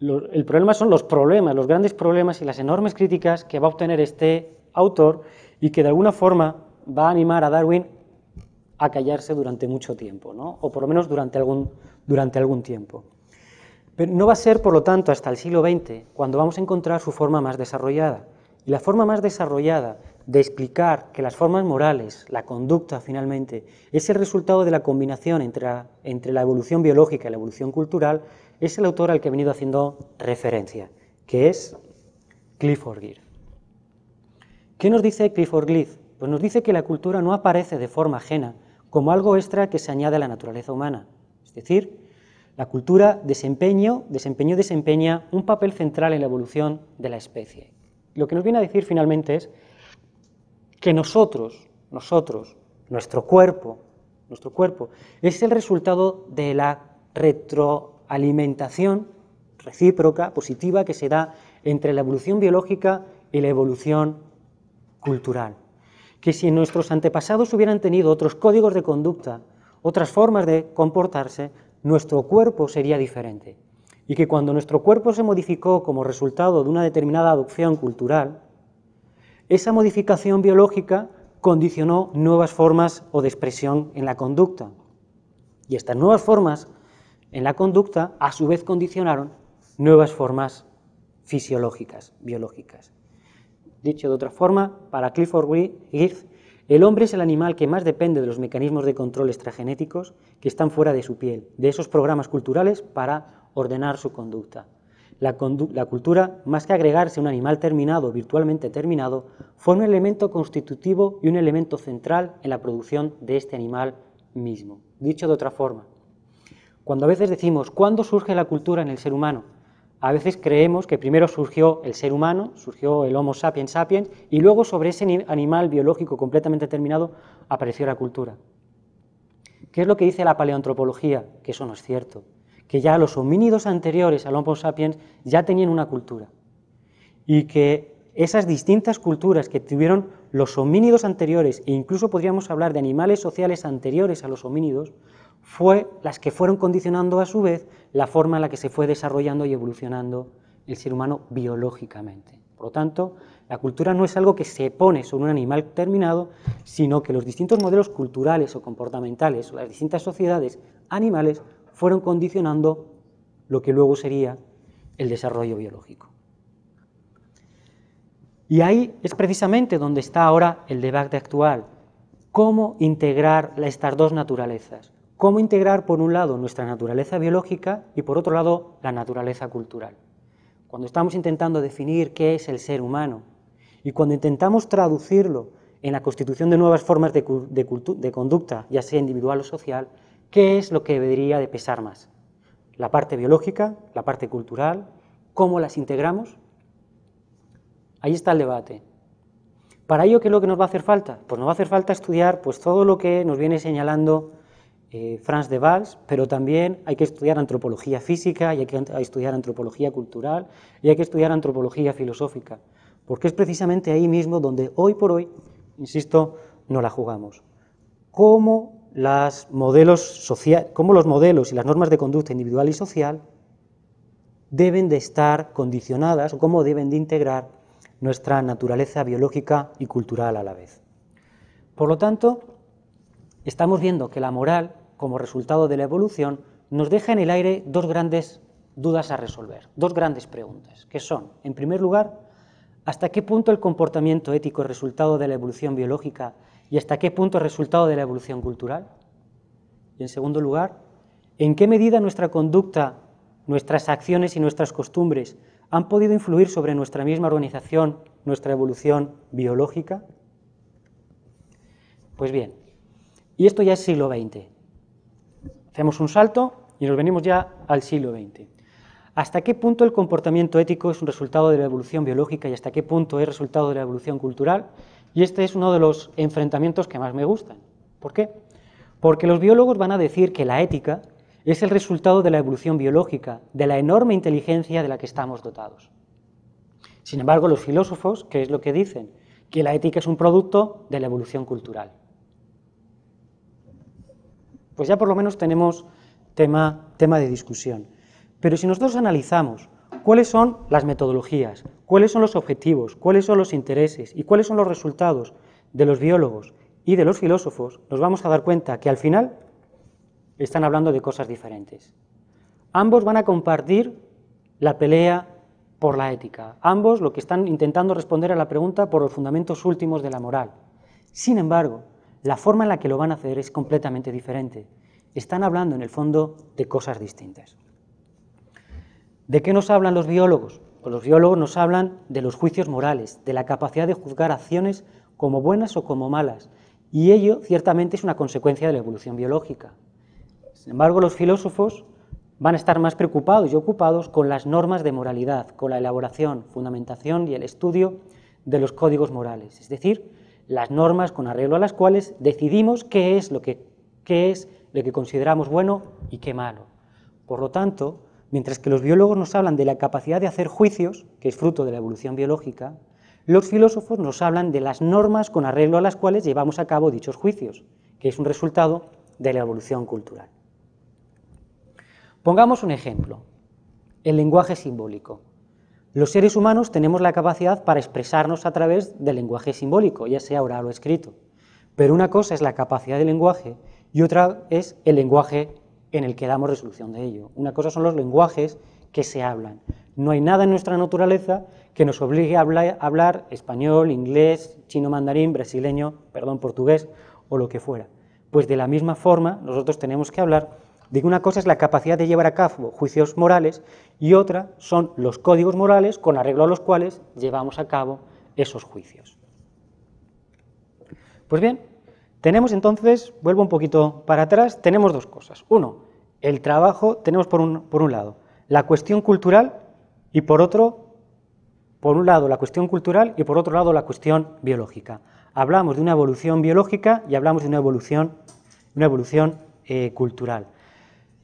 el problema son los problemas, los grandes problemas y las enormes críticas que va a obtener este autor y que de alguna forma va a animar a Darwin a callarse durante mucho tiempo, o por lo menos durante algún, durante algún tiempo. Pero no va a ser, por lo tanto, hasta el siglo XX cuando vamos a encontrar su forma más desarrollada. Y la forma más desarrollada de explicar que las formas morales, la conducta finalmente, es el resultado de la combinación entre la, evolución biológica y la evolución cultural, es el autor al que he venido haciendo referencia, que es Clifford Geertz. ¿Qué nos dice Clifford Geertz? Pues nos dice que la cultura no aparece de forma ajena, como algo extra que se añade a la naturaleza humana. Es decir, la cultura desempeño, desempeño desempeña un papel central en la evolución de la especie lo que nos viene a decir finalmente es que nosotros, nosotros, nuestro cuerpo, nuestro cuerpo es el resultado de la retroalimentación recíproca, positiva, que se da entre la evolución biológica y la evolución cultural. Que si nuestros antepasados hubieran tenido otros códigos de conducta, otras formas de comportarse, nuestro cuerpo sería diferente y que cuando nuestro cuerpo se modificó como resultado de una determinada adopción cultural, esa modificación biológica condicionó nuevas formas o de expresión en la conducta. Y estas nuevas formas en la conducta a su vez condicionaron nuevas formas fisiológicas, biológicas. Dicho de otra forma, para Clifford Wirth, el hombre es el animal que más depende de los mecanismos de control extragenéticos que están fuera de su piel, de esos programas culturales para ordenar su conducta. La, cultura, más que agregarse a un animal terminado, virtualmente terminado, fue un elemento constitutivo y un elemento central en la producción de este animal mismo. Dicho de otra forma, cuando a veces decimos, ¿cuándo surge la cultura en el ser humano? A veces creemos que primero surgió el ser humano, surgió el Homo sapiens sapiens, y luego sobre ese animal biológico completamente terminado apareció la cultura. ¿Qué es lo que dice la paleoantropología? Que eso no es cierto que ya los homínidos anteriores a Homo sapiens ya tenían una cultura y que esas distintas culturas que tuvieron los homínidos anteriores e incluso podríamos hablar de animales sociales anteriores a los homínidos fue las que fueron condicionando a su vez la forma en la que se fue desarrollando y evolucionando el ser humano biológicamente. Por lo tanto, la cultura no es algo que se pone sobre un animal terminado sino que los distintos modelos culturales o comportamentales o las distintas sociedades animales fueron condicionando lo que luego sería el desarrollo biológico. Y ahí es precisamente donde está ahora el debate actual. ¿Cómo integrar estas dos naturalezas? ¿Cómo integrar, por un lado, nuestra naturaleza biológica y, por otro lado, la naturaleza cultural? Cuando estamos intentando definir qué es el ser humano y cuando intentamos traducirlo en la constitución de nuevas formas de, conducta, ya sea individual o social, ¿Qué es lo que debería de pesar más? ¿La parte biológica? ¿La parte cultural? ¿Cómo las integramos? Ahí está el debate. Para ello, ¿qué es lo que nos va a hacer falta? Pues nos va a hacer falta estudiar pues, todo lo que nos viene señalando eh, Franz de Valls, pero también hay que estudiar antropología física, y hay que estudiar antropología cultural, y hay que estudiar antropología filosófica, porque es precisamente ahí mismo donde hoy por hoy, insisto, no la jugamos. ¿Cómo cómo los modelos y las normas de conducta individual y social deben de estar condicionadas o cómo deben de integrar nuestra naturaleza biológica y cultural a la vez. Por lo tanto, estamos viendo que la moral, como resultado de la evolución, nos deja en el aire dos grandes dudas a resolver, dos grandes preguntas, que son, en primer lugar, ¿hasta qué punto el comportamiento ético es resultado de la evolución biológica y hasta qué punto es resultado de la evolución cultural. Y en segundo lugar, en qué medida nuestra conducta, nuestras acciones y nuestras costumbres han podido influir sobre nuestra misma organización, nuestra evolución biológica. Pues bien, y esto ya es siglo XX. Hacemos un salto y nos venimos ya al siglo XX. ¿Hasta qué punto el comportamiento ético es un resultado de la evolución biológica y hasta qué punto es resultado de la evolución cultural? Y este es uno de los enfrentamientos que más me gustan. ¿Por qué? Porque los biólogos van a decir que la ética es el resultado de la evolución biológica, de la enorme inteligencia de la que estamos dotados. Sin embargo, los filósofos, ¿qué es lo que dicen? Que la ética es un producto de la evolución cultural. Pues ya por lo menos tenemos tema, tema de discusión. Pero si nosotros analizamos cuáles son las metodologías, cuáles son los objetivos, cuáles son los intereses y cuáles son los resultados de los biólogos y de los filósofos, nos vamos a dar cuenta que al final están hablando de cosas diferentes. Ambos van a compartir la pelea por la ética. Ambos lo que están intentando responder a la pregunta por los fundamentos últimos de la moral. Sin embargo, la forma en la que lo van a hacer es completamente diferente. Están hablando en el fondo de cosas distintas. ¿De qué nos hablan los biólogos? Pues los biólogos nos hablan de los juicios morales, de la capacidad de juzgar acciones como buenas o como malas, y ello ciertamente es una consecuencia de la evolución biológica. Sin embargo, los filósofos van a estar más preocupados y ocupados con las normas de moralidad, con la elaboración, fundamentación y el estudio de los códigos morales, es decir, las normas con arreglo a las cuales decidimos qué es lo que, qué es lo que consideramos bueno y qué malo. Por lo tanto, Mientras que los biólogos nos hablan de la capacidad de hacer juicios, que es fruto de la evolución biológica, los filósofos nos hablan de las normas con arreglo a las cuales llevamos a cabo dichos juicios, que es un resultado de la evolución cultural. Pongamos un ejemplo, el lenguaje simbólico. Los seres humanos tenemos la capacidad para expresarnos a través del lenguaje simbólico, ya sea oral o escrito. Pero una cosa es la capacidad del lenguaje y otra es el lenguaje en el que damos resolución de ello. Una cosa son los lenguajes que se hablan. No hay nada en nuestra naturaleza que nos obligue a hablar, español, inglés, chino mandarín, brasileño, perdón, portugués o lo que fuera. Pues de la misma forma, nosotros tenemos que hablar de que una cosa es la capacidad de llevar a cabo juicios morales y otra son los códigos morales con arreglo a los cuales llevamos a cabo esos juicios. Pues bien, tenemos entonces, vuelvo un poquito para atrás, tenemos dos cosas. Uno, el trabajo, tenemos por un, lado la cuestión cultural y por otro, por un lado la cuestión cultural y por otro lado la cuestión biológica. Hablamos de una evolución biológica y hablamos de una evolución, una evolución eh, cultural.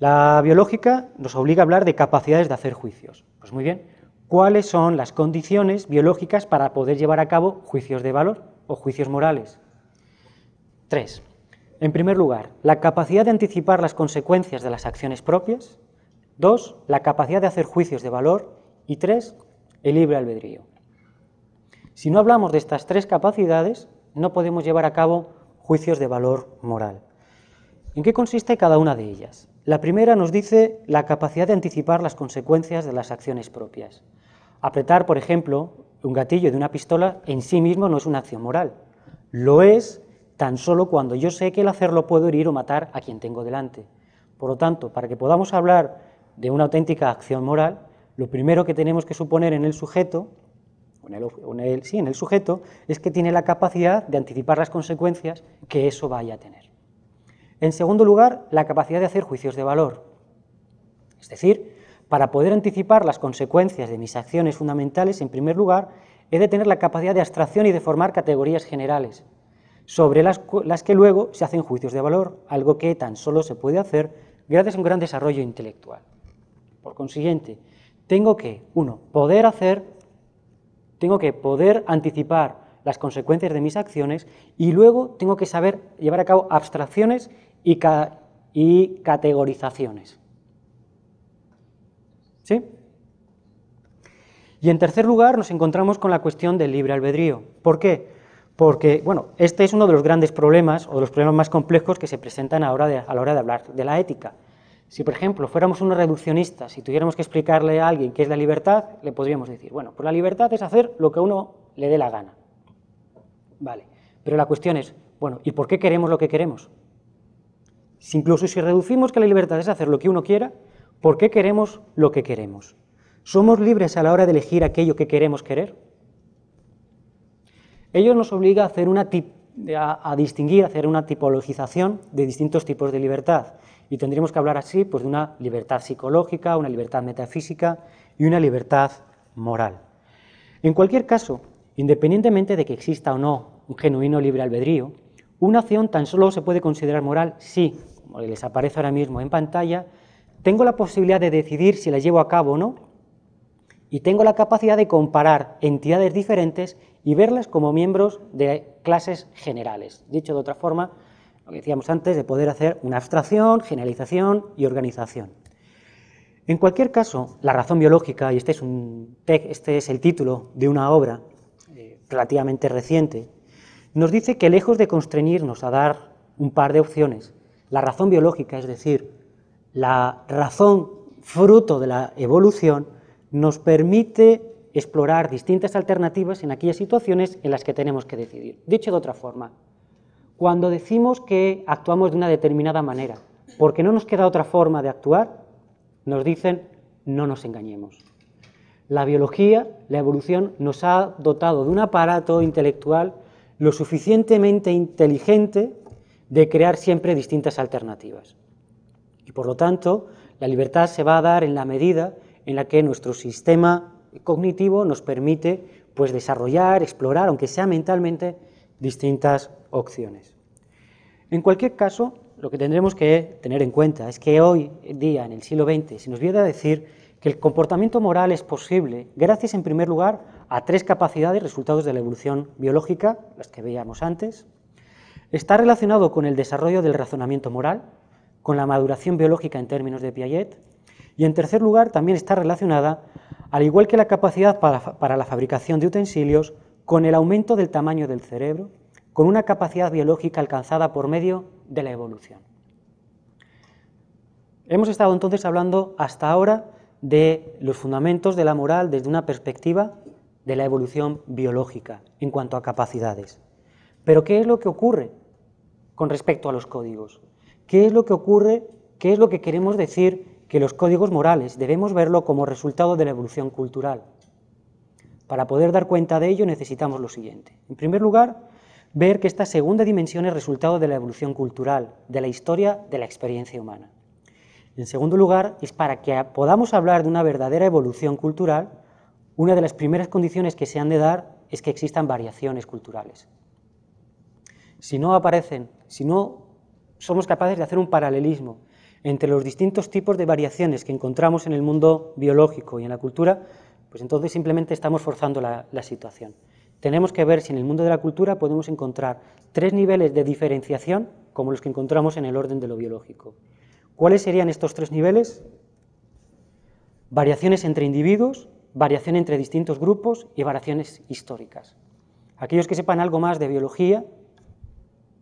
La biológica nos obliga a hablar de capacidades de hacer juicios. Pues muy bien, ¿cuáles son las condiciones biológicas para poder llevar a cabo juicios de valor o juicios morales? Tres. En primer lugar, la capacidad de anticipar las consecuencias de las acciones propias. Dos, la capacidad de hacer juicios de valor. Y tres, el libre albedrío. Si no hablamos de estas tres capacidades, no podemos llevar a cabo juicios de valor moral. ¿En qué consiste cada una de ellas? La primera nos dice la capacidad de anticipar las consecuencias de las acciones propias. Apretar, por ejemplo, un gatillo de una pistola en sí mismo no es una acción moral. Lo es tan solo cuando yo sé que el hacerlo puedo herir o matar a quien tengo delante. Por lo tanto, para que podamos hablar de una auténtica acción moral, lo primero que tenemos que suponer en el sujeto, sí, en el sujeto, es que tiene la capacidad de anticipar las consecuencias que eso vaya a tener. En segundo lugar, la capacidad de hacer juicios de valor. Es decir, para poder anticipar las consecuencias de mis acciones fundamentales, en primer lugar, he de tener la capacidad de abstracción y de formar categorías generales sobre las, que luego se hacen juicios de valor, algo que tan solo se puede hacer gracias a un gran desarrollo intelectual. Por consiguiente, tengo que, uno, poder hacer, tengo que poder anticipar las consecuencias de mis acciones y luego tengo que saber llevar a cabo abstracciones y, y categorizaciones. ¿Sí? Y en tercer lugar nos encontramos con la cuestión del libre albedrío. ¿Por qué? porque, bueno, este es uno de los grandes problemas o de los problemas más complejos que se presentan a, la hora de hablar de la ética. Si, por ejemplo, fuéramos unos reduccionistas, y tuviéramos que explicarle a alguien qué es la libertad, le podríamos decir, bueno, pues la libertad es hacer lo que uno le dé la gana. Vale, pero la cuestión es, bueno, ¿y por qué queremos lo que queremos? incluso si reducimos que la libertad es hacer lo que uno quiera, ¿por qué queremos lo que queremos? ¿Somos libres a la hora de elegir aquello que queremos querer? Ello nos obliga a, hacer una distinguir, a hacer una tipologización de distintos tipos de libertad. Y tendríamos que hablar así pues, de una libertad psicológica, una libertad metafísica y una libertad moral. En cualquier caso, independientemente de que exista o no un genuino libre albedrío, una acción tan solo se puede considerar moral si, como les aparece ahora mismo en pantalla, tengo la posibilidad de decidir si la llevo a cabo o no y tengo la capacidad de comparar entidades diferentes y verlas como miembros de clases generales. Dicho de otra forma, lo que decíamos antes de poder hacer una abstracción, generalización y organización. En cualquier caso, la razón biológica, y este es, un, este es el título de una obra eh, relativamente reciente, nos dice que lejos de constreñirnos a dar un par de opciones, la razón biológica, es decir, la razón fruto de la evolución, nos permite explorar distintas alternativas en aquellas situaciones en las que tenemos que decidir. Dicho de otra forma, cuando decimos que actuamos de una determinada manera, porque no nos queda otra forma de actuar, nos dicen no nos engañemos. La biología, la evolución, nos ha dotado de un aparato intelectual lo suficientemente inteligente de crear siempre distintas alternativas. Y por lo tanto, la libertad se va a dar en la medida en la que nuestro sistema cognitivo nos permite pues, desarrollar, explorar, aunque sea mentalmente, distintas opciones. En cualquier caso, lo que tendremos que tener en cuenta es que hoy día, en el siglo XX, se nos viene a decir que el comportamiento moral es posible gracias, en primer lugar, a tres capacidades resultados de la evolución biológica, las que veíamos antes. Está relacionado con el desarrollo del razonamiento moral, con la maduración biológica en términos de Piaget, y en tercer lugar, también está relacionada, al igual que la capacidad para, la fabricación de utensilios, con el aumento del tamaño del cerebro, con una capacidad biológica alcanzada por medio de la evolución. Hemos estado entonces hablando hasta ahora de los fundamentos de la moral desde una perspectiva de la evolución biológica en cuanto a capacidades. Pero ¿qué es lo que ocurre con respecto a los códigos? ¿Qué es lo que ocurre? ¿Qué es lo que queremos decir que los códigos morales debemos verlo como resultado de la evolución cultural. Para poder dar cuenta de ello necesitamos lo siguiente. En primer lugar, ver que esta segunda dimensión es resultado de la evolución cultural, de la historia, de la experiencia humana. En segundo lugar, es para que podamos hablar de una verdadera evolución cultural, una de las primeras condiciones que se han de dar es que existan variaciones culturales. Si no aparecen, si no somos capaces de hacer un paralelismo entre los distintos tipos de variaciones que encontramos en el mundo biológico y en la cultura, pues entonces simplemente estamos forzando la, situación. Tenemos que ver si en el mundo de la cultura podemos encontrar tres niveles de diferenciación como los que encontramos en el orden de lo biológico. ¿Cuáles serían estos tres niveles? Variaciones entre individuos, variación entre distintos grupos y variaciones históricas. Aquellos que sepan algo más de biología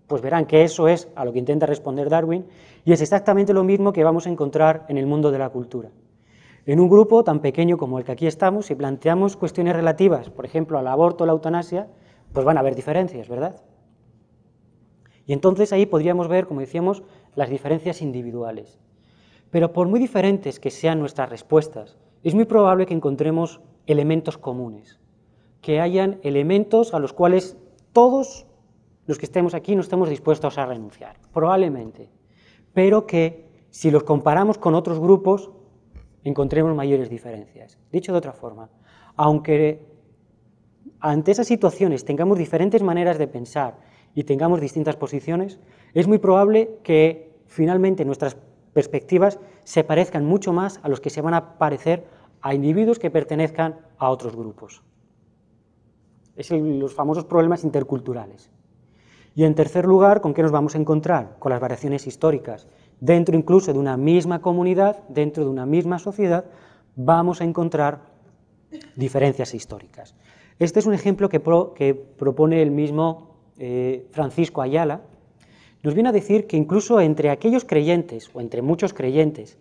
pues verán que eso es a lo que intenta responder Darwin y es exactamente lo mismo que vamos a encontrar en el mundo de la cultura. En un grupo tan pequeño como el que aquí estamos, si planteamos cuestiones relativas, por ejemplo, al aborto o la eutanasia, pues van a haber diferencias, ¿verdad? Y entonces ahí podríamos ver, como decíamos, las diferencias individuales. Pero por muy diferentes que sean nuestras respuestas, es muy probable que encontremos elementos comunes, que hayan elementos a los cuales todos los que estemos aquí no estemos dispuestos a renunciar, probablemente, pero que si los comparamos con otros grupos encontremos mayores diferencias. Dicho de otra forma, aunque ante esas situaciones tengamos diferentes maneras de pensar y tengamos distintas posiciones, es muy probable que finalmente nuestras perspectivas se parezcan mucho más a los que se van a parecer a individuos que pertenezcan a otros grupos. Es los famosos problemas interculturales. Y en tercer lugar, ¿con qué nos vamos a encontrar? Con las variaciones históricas. Dentro incluso de una misma comunidad, dentro de una misma sociedad, vamos a encontrar diferencias históricas. Este es un ejemplo que, propone el mismo eh, Francisco Ayala. Nos viene a decir que incluso entre aquellos creyentes, o entre muchos creyentes,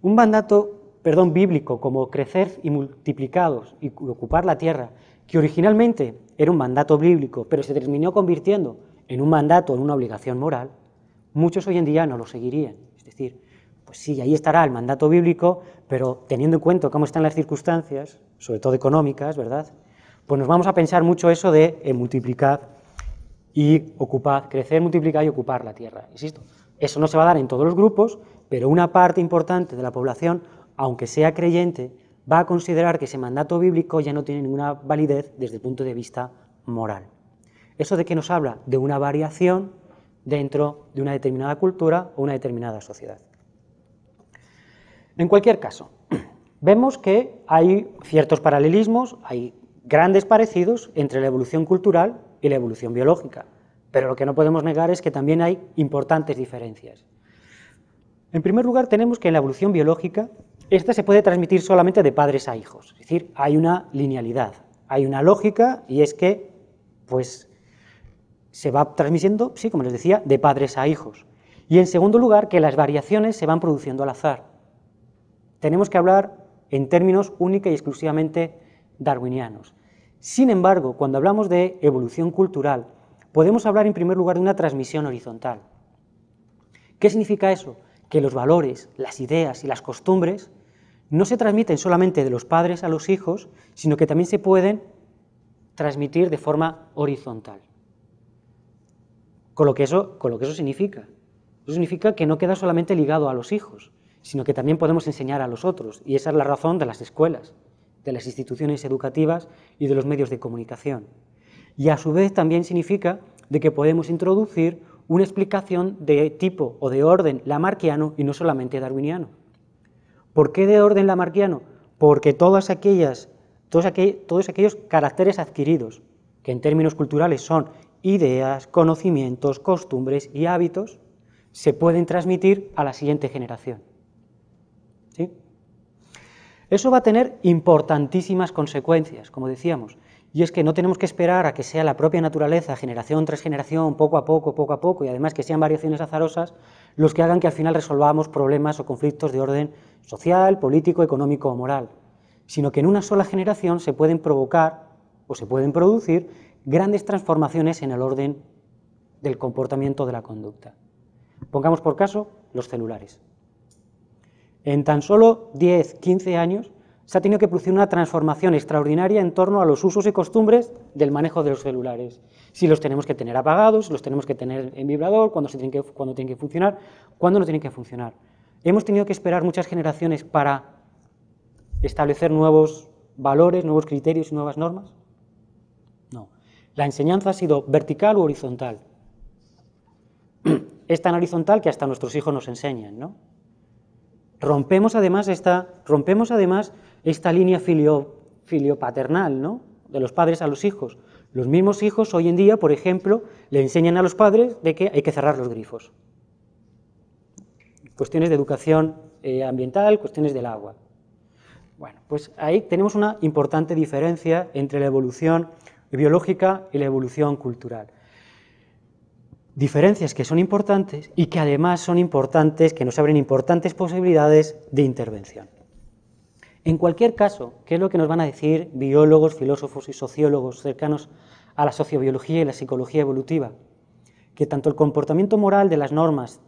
un mandato perdón, bíblico como crecer y multiplicados y ocupar la tierra, que originalmente era un mandato bíblico, pero se terminó convirtiendo en un mandato, en una obligación moral, muchos hoy en día no lo seguirían. Es decir, pues sí, ahí estará el mandato bíblico, pero teniendo en cuenta cómo están las circunstancias, sobre todo económicas, ¿verdad? Pues nos vamos a pensar mucho eso de eh, multiplicar y ocupar, crecer, multiplicar y ocupar la tierra. Insisto, eso no se va a dar en todos los grupos, pero una parte importante de la población, aunque sea creyente, va a considerar que ese mandato bíblico ya no tiene ninguna validez desde el punto de vista moral. ¿Eso de qué nos habla? De una variación dentro de una determinada cultura o una determinada sociedad. En cualquier caso, vemos que hay ciertos paralelismos, hay grandes parecidos entre la evolución cultural y la evolución biológica, pero lo que no podemos negar es que también hay importantes diferencias. En primer lugar, tenemos que en la evolución biológica, esta se puede transmitir solamente de padres a hijos, es decir, hay una linealidad, hay una lógica y es que pues, se va transmitiendo, sí, como les decía, de padres a hijos. Y en segundo lugar, que las variaciones se van produciendo al azar. Tenemos que hablar en términos única y exclusivamente darwinianos. Sin embargo, cuando hablamos de evolución cultural, podemos hablar en primer lugar de una transmisión horizontal. ¿Qué significa eso? Que los valores, las ideas y las costumbres no se transmiten solamente de los padres a los hijos, sino que también se pueden transmitir de forma horizontal. Con lo que eso, con lo que eso significa. Eso significa que no queda solamente ligado a los hijos, sino que también podemos enseñar a los otros. Y esa es la razón de las escuelas, de las instituciones educativas y de los medios de comunicación. Y a su vez también significa de que podemos introducir una explicación de tipo o de orden lamarquiano y no solamente darwiniano. ¿Por qué de orden lamarquiano? Porque todas aquellas, todos, todos aquellos caracteres adquiridos, que en términos culturales son ideas, conocimientos, costumbres y hábitos se pueden transmitir a la siguiente generación. Eso va a tener importantísimas consecuencias, como decíamos, y es que no tenemos que esperar a que sea la propia naturaleza, generación tras generación, poco a poco, poco a poco, y además que sean variaciones azarosas, los que hagan que al final resolvamos problemas o conflictos de orden social, político, económico o moral, sino que en una sola generación se pueden provocar o se pueden producir grandes transformaciones en el orden del comportamiento de la conducta. Pongamos por caso los celulares. En tan solo 10, 15 años se ha tenido que producir una transformación extraordinaria en torno a los usos y costumbres del manejo de los celulares. Si los tenemos que tener apagados, si los tenemos que tener en vibrador, cuándo, cuando tienen que funcionar, cuándo no tienen que funcionar. Hemos tenido que esperar muchas generaciones para establecer nuevos valores, nuevos criterios y nuevas normas. ¿La enseñanza ha sido vertical o horizontal? Es tan horizontal que hasta nuestros hijos nos enseñan, Rompemos además esta, rompemos además esta línea filio, filiopaternal, ¿no? De los padres a los hijos. Los mismos hijos hoy en día, por ejemplo, le enseñan a los padres de que hay que cerrar los grifos. Cuestiones de educación eh, ambiental, cuestiones del agua. Bueno, pues ahí tenemos una importante diferencia entre la evolución biológica y la evolución cultural. Diferencias que son importantes y que además son importantes, que nos abren importantes posibilidades de intervención. En cualquier caso, ¿qué es lo que nos van a decir biólogos, filósofos y sociólogos cercanos a la sociobiología y la psicología evolutiva? Que tanto el comportamiento moral de las normas,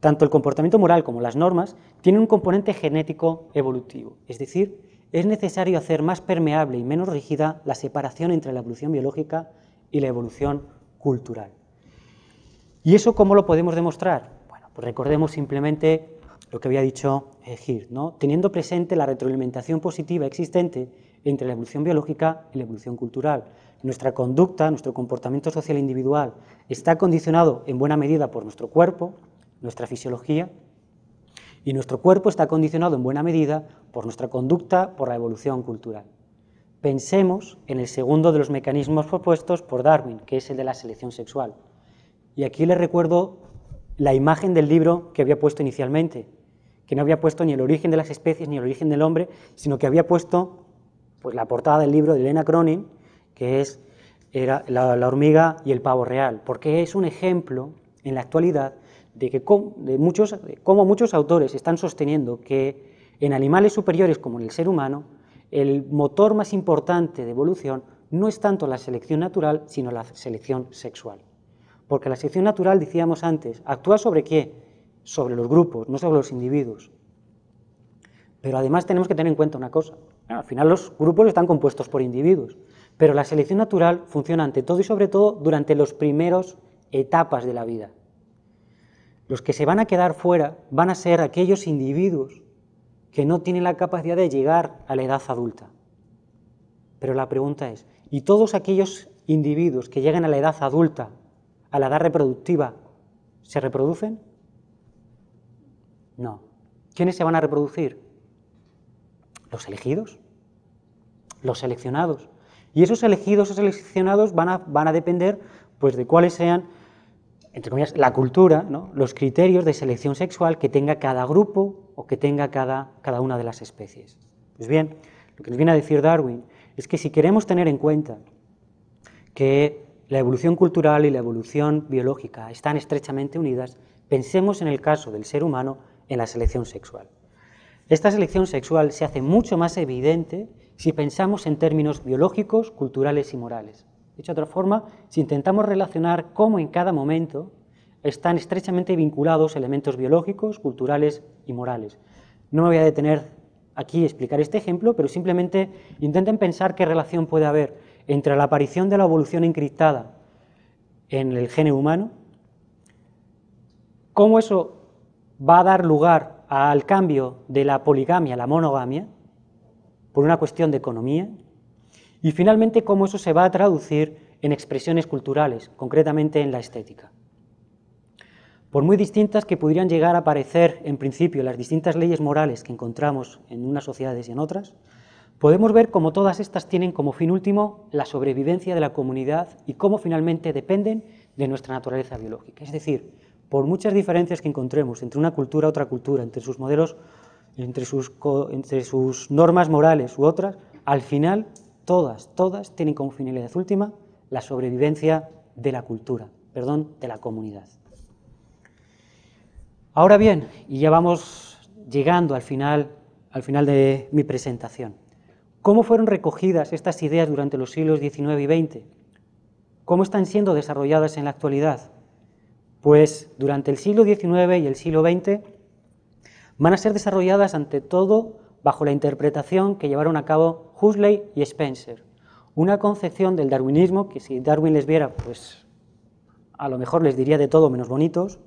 tanto el comportamiento moral como las normas, tienen un componente genético evolutivo, es decir, es necesario hacer más permeable y menos rígida la separación entre la evolución biológica y la evolución cultural. ¿Y eso cómo lo podemos demostrar? Bueno, pues recordemos simplemente lo que había dicho eh, Gir, ¿no? teniendo presente la retroalimentación positiva existente entre la evolución biológica y la evolución cultural. Nuestra conducta, nuestro comportamiento social individual está condicionado en buena medida por nuestro cuerpo, nuestra fisiología y nuestro cuerpo está condicionado en buena medida por nuestra conducta, por la evolución cultural. Pensemos en el segundo de los mecanismos propuestos por Darwin, que es el de la selección sexual. Y aquí les recuerdo la imagen del libro que había puesto inicialmente, que no había puesto ni el origen de las especies ni el origen del hombre, sino que había puesto pues, la portada del libro de Elena Cronin, que es era la hormiga y el pavo real, porque es un ejemplo en la actualidad de que muchos, como muchos autores están sosteniendo que en animales superiores como en el ser humano, el motor más importante de evolución no es tanto la selección natural, sino la selección sexual. Porque la selección natural, decíamos antes, actúa sobre qué? Sobre los grupos, no sobre los individuos. Pero además tenemos que tener en cuenta una cosa. al final los grupos están compuestos por individuos, pero la selección natural funciona ante todo y sobre todo durante los primeros etapas de la vida. Los que se van a quedar fuera van a ser aquellos individuos que no tienen la capacidad de llegar a la edad adulta. Pero la pregunta es, ¿y todos aquellos individuos que llegan a la edad adulta, a la edad reproductiva, se reproducen? No. ¿Quiénes se van a reproducir? Los elegidos, los seleccionados. Y esos elegidos o seleccionados van a, depender pues, de cuáles sean entre comillas, la cultura, los criterios de selección sexual que tenga cada grupo o que tenga cada, cada una de las especies. Pues bien, lo que nos viene a decir Darwin es que si queremos tener en cuenta que la evolución cultural y la evolución biológica están estrechamente unidas, pensemos en el caso del ser humano en la selección sexual. Esta selección sexual se hace mucho más evidente si pensamos en términos biológicos, culturales y morales. Dicho de otra forma, si intentamos relacionar cómo en cada momento están estrechamente vinculados elementos biológicos, culturales y morales. No me voy a detener aquí a explicar este ejemplo, pero simplemente intenten pensar qué relación puede haber entre la aparición de la evolución encriptada en el género humano, cómo eso va a dar lugar al cambio de la poligamia la monogamia, por una cuestión de economía, y finalmente cómo eso se va a traducir en expresiones culturales, concretamente en la estética. Por muy distintas que pudieran llegar a aparecer, en principio las distintas leyes morales que encontramos en unas sociedades y en otras, podemos ver cómo todas estas tienen como fin último la sobrevivencia de la comunidad y cómo finalmente dependen de nuestra naturaleza biológica. Es decir, por muchas diferencias que encontremos entre una cultura y otra cultura, entre sus modelos, entre sus normas morales u otras, al final todas, todas tienen como finalidad última la sobrevivencia de la cultura, perdón, de la comunidad. Ahora bien, y ya vamos llegando al final, al final de mi presentación, ¿cómo fueron recogidas estas ideas durante los siglos XIX y XX? ¿Cómo están siendo desarrolladas en la actualidad? Pues durante el siglo XIX y el siglo XX van a ser desarrolladas ante todo bajo la interpretación que llevaron a cabo Huxley y Spencer. Una concepción del darwinismo que si Darwin les viera, pues a lo mejor les diría de todo menos bonitos,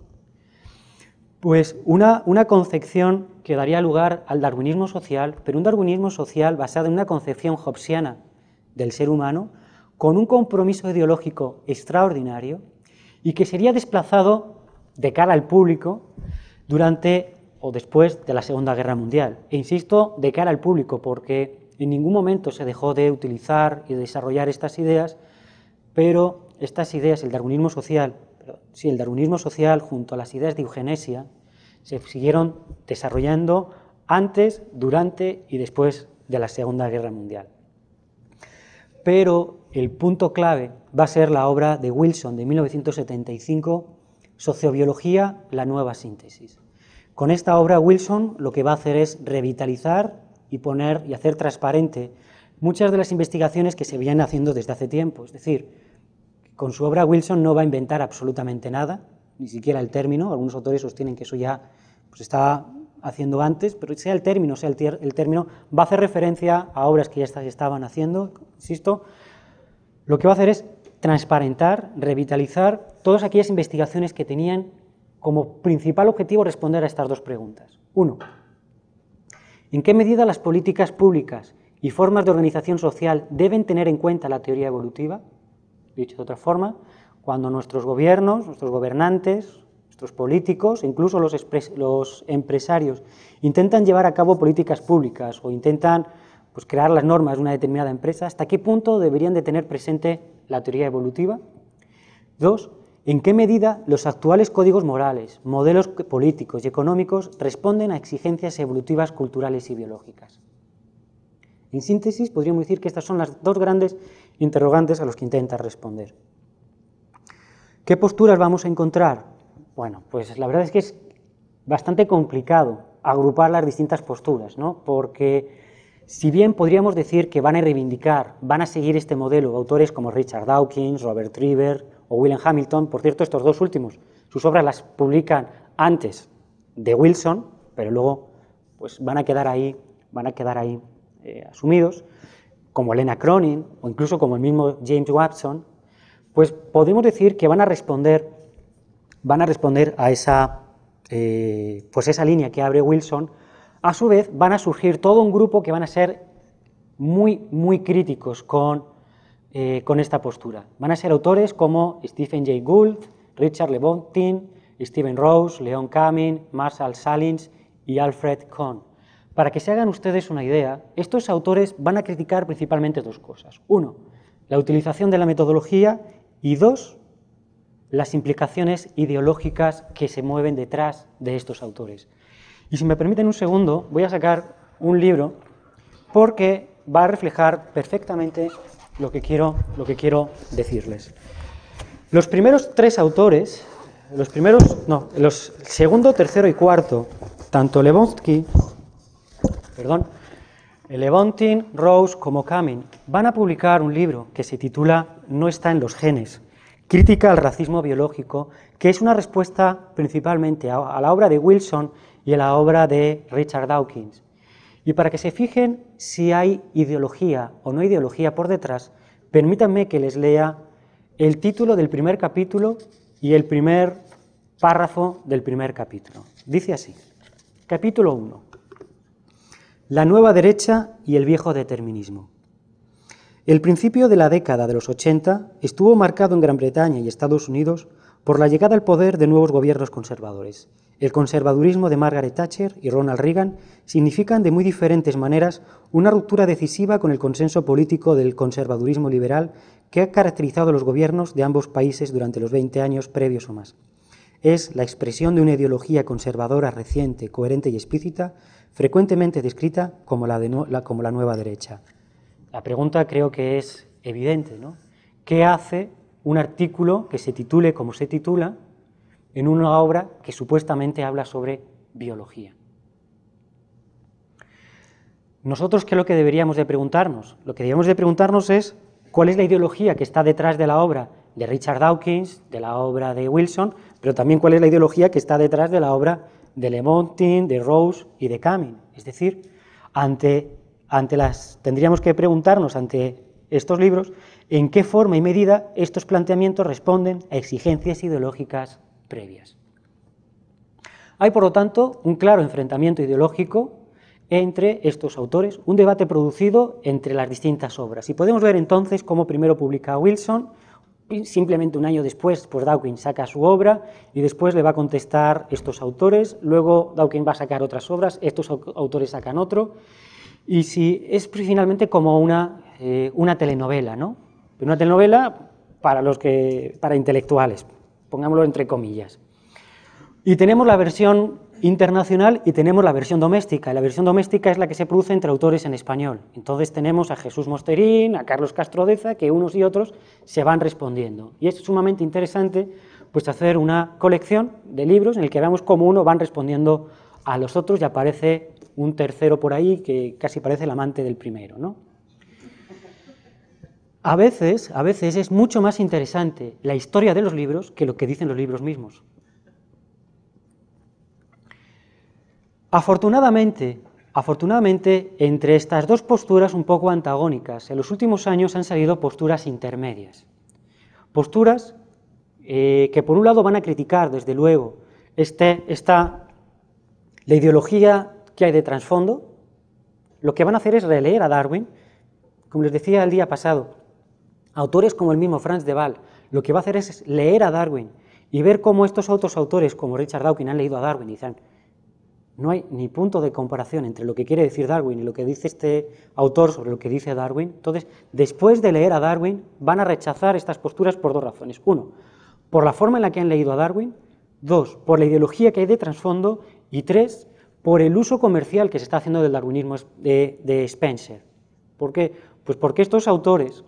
pues una, una, concepción que daría lugar al darwinismo social, pero un darwinismo social basado en una concepción hobbesiana del ser humano, con un compromiso ideológico extraordinario y que sería desplazado de cara al público durante o después de la Segunda Guerra Mundial. E insisto, de cara al público, porque en ningún momento se dejó de utilizar y de desarrollar estas ideas, pero estas ideas, el darwinismo social, si el darwinismo social junto a las ideas de eugenesia, se siguieron desarrollando antes, durante y después de la Segunda Guerra Mundial. Pero el punto clave va a ser la obra de Wilson de 1975, Sociobiología, la nueva síntesis. Con esta obra Wilson lo que va a hacer es revitalizar y poner y hacer transparente muchas de las investigaciones que se habían haciendo desde hace tiempo. Es decir, con su obra Wilson no va a inventar absolutamente nada, ni siquiera el término. Algunos autores sostienen que eso ya se pues, haciendo antes, pero sea el término, sea el, término, va a hacer referencia a obras que ya estaban haciendo, insisto. Lo que va a hacer es transparentar, revitalizar todas aquellas investigaciones que tenían como principal objetivo responder a estas dos preguntas. Uno, ¿En qué medida las políticas públicas y formas de organización social deben tener en cuenta la teoría evolutiva? Dicho de otra forma, cuando nuestros gobiernos, nuestros gobernantes, nuestros políticos, incluso los, empresarios, intentan llevar a cabo políticas públicas o intentan pues, crear las normas de una determinada empresa, ¿hasta qué punto deberían de tener presente la teoría evolutiva? Dos, en qué medida los actuales códigos morales, modelos políticos y económicos responden a exigencias evolutivas, culturales y biológicas. En síntesis, podríamos decir que estas son las dos grandes interrogantes a los que intenta responder. ¿Qué posturas vamos a encontrar? Bueno, pues la verdad es que es bastante complicado agrupar las distintas posturas, ¿no? Porque si bien podríamos decir que van a reivindicar, van a seguir este modelo autores como Richard Dawkins, Robert Trieber, o William Hamilton. Por cierto, estos dos últimos, sus obras las publican antes de Wilson, pero luego pues, van a quedar ahí, van a quedar ahí eh, asumidos, como Elena Cronin o incluso como el mismo James Watson, pues podemos decir que van a responder, van a, responder a esa, eh, pues esa línea que abre Wilson. A su vez, van a surgir todo un grupo que van a ser muy, muy críticos con eh, con esta postura. Van a ser autores como Stephen Jay Gould, Richard Levontin, Stephen Rose, Leon Kamin, Marshall Salins y Alfred Kohn. Para que se hagan ustedes una idea, estos autores van a criticar principalmente dos cosas. Uno, la utilización de la metodología y dos, las implicaciones ideológicas que se mueven detrás de estos autores. Y si me permiten un segundo, voy a sacar un libro porque va a reflejar perfectamente lo que quiero, lo que quiero decirles. Los primeros tres autores, los primeros, no, los segundo, tercero y cuarto, tanto Levonsky, perdón, Levontin, Rose como Camin, van a publicar un libro que se titula No está en los genes, crítica al racismo biológico, que es una respuesta principalmente a la obra de Wilson y a la obra de Richard Dawkins. Y para que se fijen si hay ideología o no ideología por detrás, permítanme que les lea el título del primer capítulo y el primer párrafo del primer capítulo. Dice así, capítulo 1, la nueva derecha y el viejo determinismo. El principio de la década de los 80 estuvo marcado en Gran Bretaña y Estados Unidos por la llegada al poder de nuevos gobiernos conservadores. El conservadurismo de Margaret Thatcher y Ronald Reagan significan de muy diferentes maneras una ruptura decisiva con el consenso político del conservadurismo liberal que ha caracterizado los gobiernos de ambos países durante los 20 años previos o más. Es la expresión de una ideología conservadora reciente, coherente y explícita, frecuentemente descrita como la, como la nueva derecha. La pregunta creo que es evidente, ¿no? ¿Qué hace un artículo que se titule como se titula en una obra que supuestamente habla sobre biología. Nosotros, ¿qué es lo que deberíamos de preguntarnos? Lo que deberíamos de preguntarnos es cuál es la ideología que está detrás de la obra de Richard Dawkins, de la obra de Wilson, pero también cuál es la ideología que está detrás de la obra de Lemontin de Rose y de Camin Es decir, ante las, tendríamos que preguntarnos ante estos libros en qué forma y medida estos planteamientos responden a exigencias ideológicas previas. Hay, por lo tanto, un claro enfrentamiento ideológico entre estos autores, un debate producido entre las distintas obras. Y podemos ver entonces cómo primero publica Wilson, simplemente un año después, pues Dawkins saca su obra y después le va a contestar estos autores, luego Dawkins va a sacar otras obras, estos autores sacan otro, y si es finalmente como una, eh, una telenovela, ¿no? Pero una telenovela para los que para intelectuales, pongámoslo entre comillas. Y tenemos la versión internacional y tenemos la versión doméstica. Y la versión doméstica es la que se produce entre autores en español. Entonces tenemos a Jesús Mosterín, a Carlos Castrodeza, que unos y otros se van respondiendo. Y es sumamente interesante pues hacer una colección de libros en el que veamos cómo uno van respondiendo a los otros y aparece un tercero por ahí que casi parece el amante del primero, ¿no? A veces, a veces es mucho más interesante la historia de los libros que lo que dicen los libros mismos. Afortunadamente, afortunadamente, entre estas dos posturas un poco antagónicas, en los últimos años han salido posturas intermedias. Posturas eh, que por un lado van a criticar, desde luego, este, esta, la ideología que hay de trasfondo, lo que van a hacer es releer a Darwin, como les decía el día pasado, Autores como el mismo Franz de Waal, lo que va a hacer es leer a Darwin y ver cómo estos otros autores, como Richard Dawkins, han leído a Darwin y dicen, no hay ni punto de comparación entre lo que quiere decir Darwin y lo que dice este autor sobre lo que dice Darwin. Entonces, después de leer a Darwin, van a rechazar estas posturas por dos razones. Uno, por la forma en la que han leído a Darwin. Dos, por la ideología que hay de trasfondo. Y tres, por el uso comercial que se está haciendo del darwinismo de, de Spencer. ¿Por qué? Pues porque estos autores,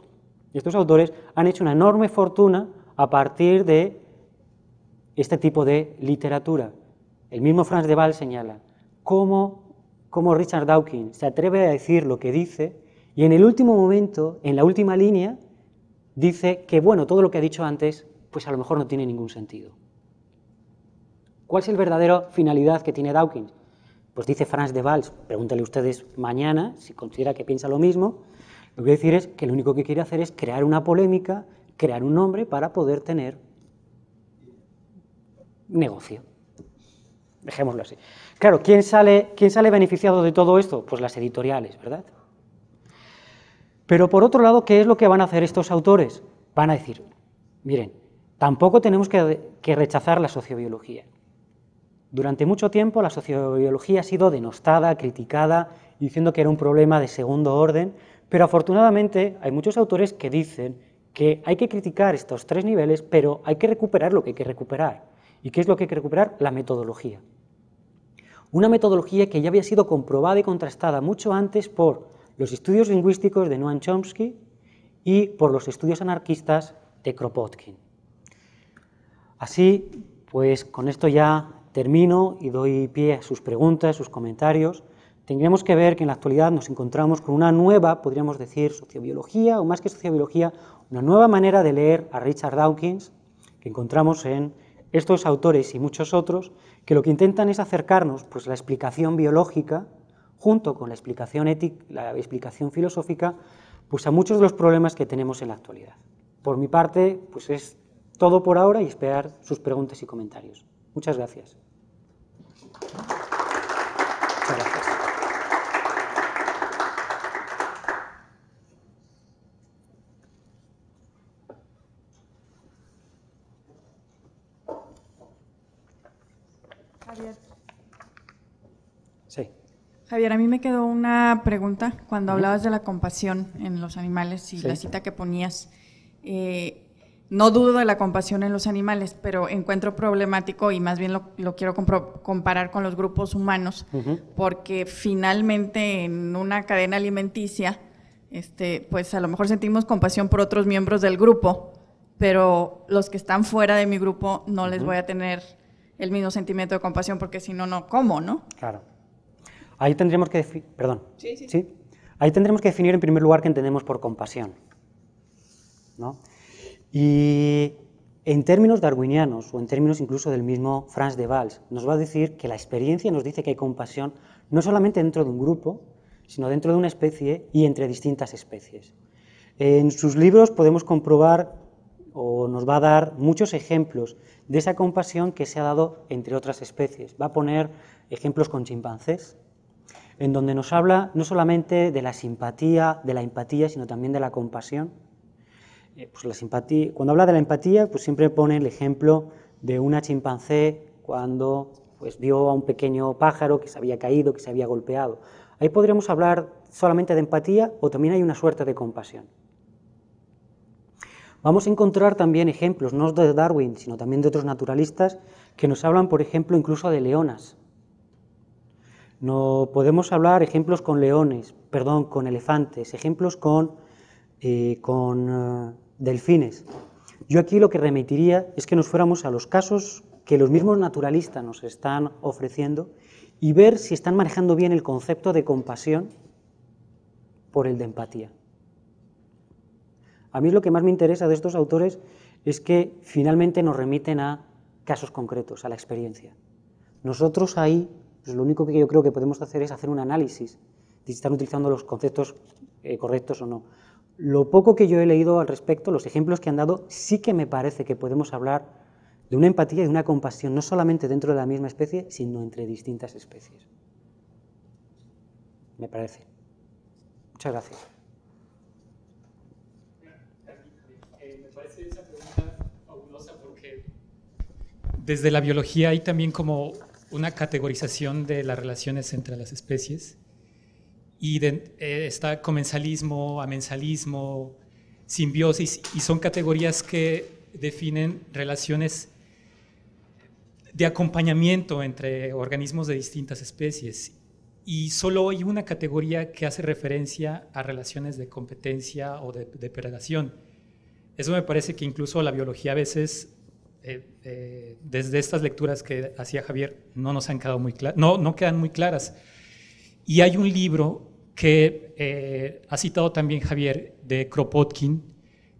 estos autores han hecho una enorme fortuna a partir de este tipo de literatura. El mismo Franz de Waal señala cómo, cómo Richard Dawkins se atreve a decir lo que dice y en el último momento, en la última línea, dice que, bueno, todo lo que ha dicho antes, pues a lo mejor no tiene ningún sentido. ¿Cuál es el verdadero finalidad que tiene Dawkins? Pues dice Franz de Waal, pregúntale ustedes mañana si considera que piensa lo mismo, lo que decir es que lo único que quiere hacer es crear una polémica, crear un nombre para poder tener negocio. Dejémoslo así. Claro, ¿quién sale, ¿quién sale beneficiado de todo esto? Pues las editoriales, ¿verdad? Pero por otro lado, ¿qué es lo que van a hacer estos autores? Van a decir, miren, tampoco tenemos que, que rechazar la sociobiología. Durante mucho tiempo la sociobiología ha sido denostada, criticada, diciendo que era un problema de segundo orden, pero afortunadamente hay muchos autores que dicen que hay que criticar estos tres niveles, pero hay que recuperar lo que hay que recuperar. ¿Y qué es lo que hay que recuperar? La metodología. Una metodología que ya había sido comprobada y contrastada mucho antes por los estudios lingüísticos de Noam Chomsky y por los estudios anarquistas de Kropotkin. Así, pues con esto ya termino y doy pie a sus preguntas, sus comentarios tendríamos que ver que en la actualidad nos encontramos con una nueva, podríamos decir, sociobiología, o más que sociobiología, una nueva manera de leer a Richard Dawkins, que encontramos en estos autores y muchos otros, que lo que intentan es acercarnos pues, la explicación biológica, junto con la explicación, ética, la explicación filosófica, pues, a muchos de los problemas que tenemos en la actualidad. Por mi parte, pues es todo por ahora y esperar sus preguntas y comentarios. Muchas gracias. Javier, a mí me quedó una pregunta cuando hablabas de la compasión en los animales y la cita que ponías. Eh, no dudo de la compasión en los animales, pero encuentro problemático y más bien lo, quiero comparar con los grupos humanos, porque finalmente en una cadena alimenticia, este, pues a lo mejor sentimos compasión por otros miembros del grupo, pero los que están fuera de mi grupo no les voy a tener el mismo sentimiento de compasión porque si no, no como, ¿no? Claro. Ahí que, perdón. Ahí tendremos que definir en primer lugar qué entendemos por compasión. ¿no? Y en términos darwinianos o en términos incluso del mismo Franz de Valls, nos va a decir que la experiencia nos dice que hay compasión no solamente dentro de un grupo, sino dentro de una especie y entre distintas especies. En sus libros podemos comprobar o nos va a dar muchos ejemplos de esa compasión que se ha dado entre otras especies. Va a poner ejemplos con chimpancés, en donde nos habla no solamente de la simpatía, de la empatía, sino también de la compasión. Eh, pues cuando habla de la empatía, pues siempre pone el ejemplo de una chimpancé cuando pues, vio a un pequeño pájaro que se había caído, que se había golpeado. Ahí podríamos hablar solamente de empatía o también hay una suerte de compasión. Vamos a encontrar también ejemplos, no de Darwin, sino también de otros naturalistas, que nos hablan, por ejemplo, incluso de leonas. No podemos hablar ejemplos con leones, perdón, con elefantes, ejemplos con, eh, con eh, delfines. Yo aquí lo que remitiría es que nos fuéramos a los casos que los mismos naturalistas nos están ofreciendo y ver si están manejando bien el concepto de compasión por el de empatía. A mí lo que más me interesa de estos autores es que finalmente nos remiten a casos concretos, a la experiencia. Nosotros ahí lo único que yo creo que podemos hacer es hacer un análisis de si están utilizando los conceptos eh, correctos o no. Lo poco que yo he leído al respecto, los ejemplos que han dado, sí que me parece que podemos hablar de una empatía y una compasión, no solamente dentro de la misma especie, sino entre distintas especies. Me parece. Muchas gracias. me parece esa pregunta porque desde la biología hay también como una categorización de las relaciones entre las especies y eh, está comensalismo, amensalismo, simbiosis, y son categorías que definen relaciones de acompañamiento entre organismos de distintas especies. Y solo hay una categoría que hace referencia a relaciones de competencia o de depredación. Eso me parece que incluso la biología a veces eh, eh, desde estas lecturas que hacía Javier no nos han quedado muy claras, no, quedan muy claras. Y hay un libro que eh, ha citado también Javier de Kropotkin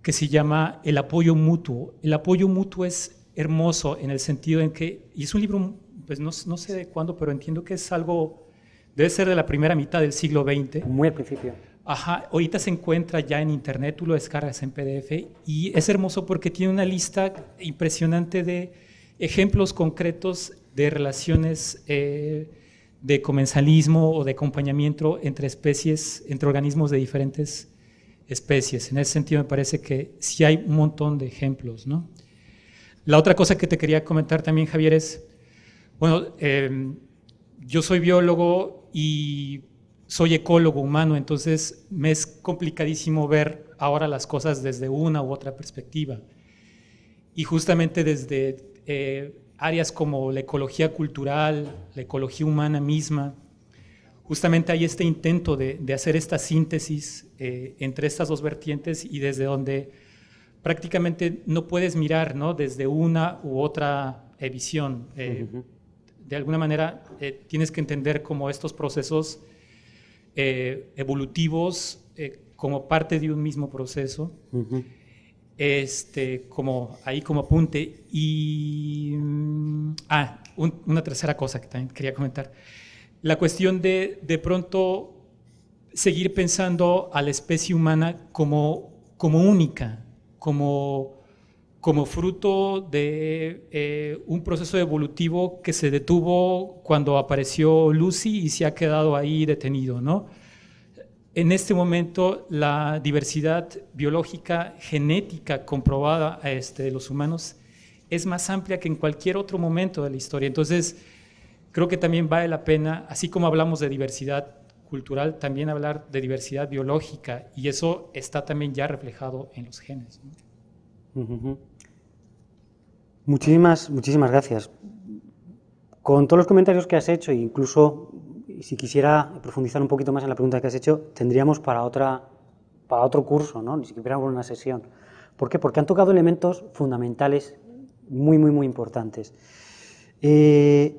que se llama El apoyo mutuo. El apoyo mutuo es hermoso en el sentido en que, y es un libro, pues no, no sé de cuándo, pero entiendo que es algo, debe ser de la primera mitad del siglo XX. Muy al principio Ajá, ahorita se encuentra ya en internet, tú lo descargas en PDF y es hermoso porque tiene una lista impresionante de ejemplos concretos de relaciones eh, de comensalismo o de acompañamiento entre especies, entre organismos de diferentes especies. En ese sentido me parece que sí hay un montón de ejemplos. La otra cosa que te quería comentar también, Javier, es, bueno, eh, yo soy biólogo y soy ecólogo humano, entonces me es complicadísimo ver ahora las cosas desde una u otra perspectiva. Y justamente desde eh, áreas como la ecología cultural, la ecología humana misma, justamente hay este intento de, hacer esta síntesis eh, entre estas dos vertientes y desde donde prácticamente no puedes mirar ¿no? desde una u otra visión. Eh, de alguna manera tienes que entender cómo estos procesos eh, evolutivos eh, como parte de un mismo proceso. Este, como ahí como apunte y mm, ah, una tercera cosa que también quería comentar la cuestión de de pronto seguir pensando a la especie humana como como única como como fruto de eh, un proceso evolutivo que se detuvo cuando apareció Lucy y se ha quedado ahí detenido, En este momento, la diversidad biológica genética comprobada este, de los humanos es más amplia que en cualquier otro momento de la historia. Entonces, creo que también vale la pena, así como hablamos de diversidad cultural, también hablar de diversidad biológica, y eso está también ya reflejado en los genes. Muchísimas, muchísimas gracias. Con todos los comentarios que has hecho, incluso si quisiera profundizar un poquito más en la pregunta que has hecho, tendríamos para, otra, para otro curso, ¿no? ni siquiera una sesión. ¿Por qué? Porque han tocado elementos fundamentales muy, muy, muy importantes. Eh,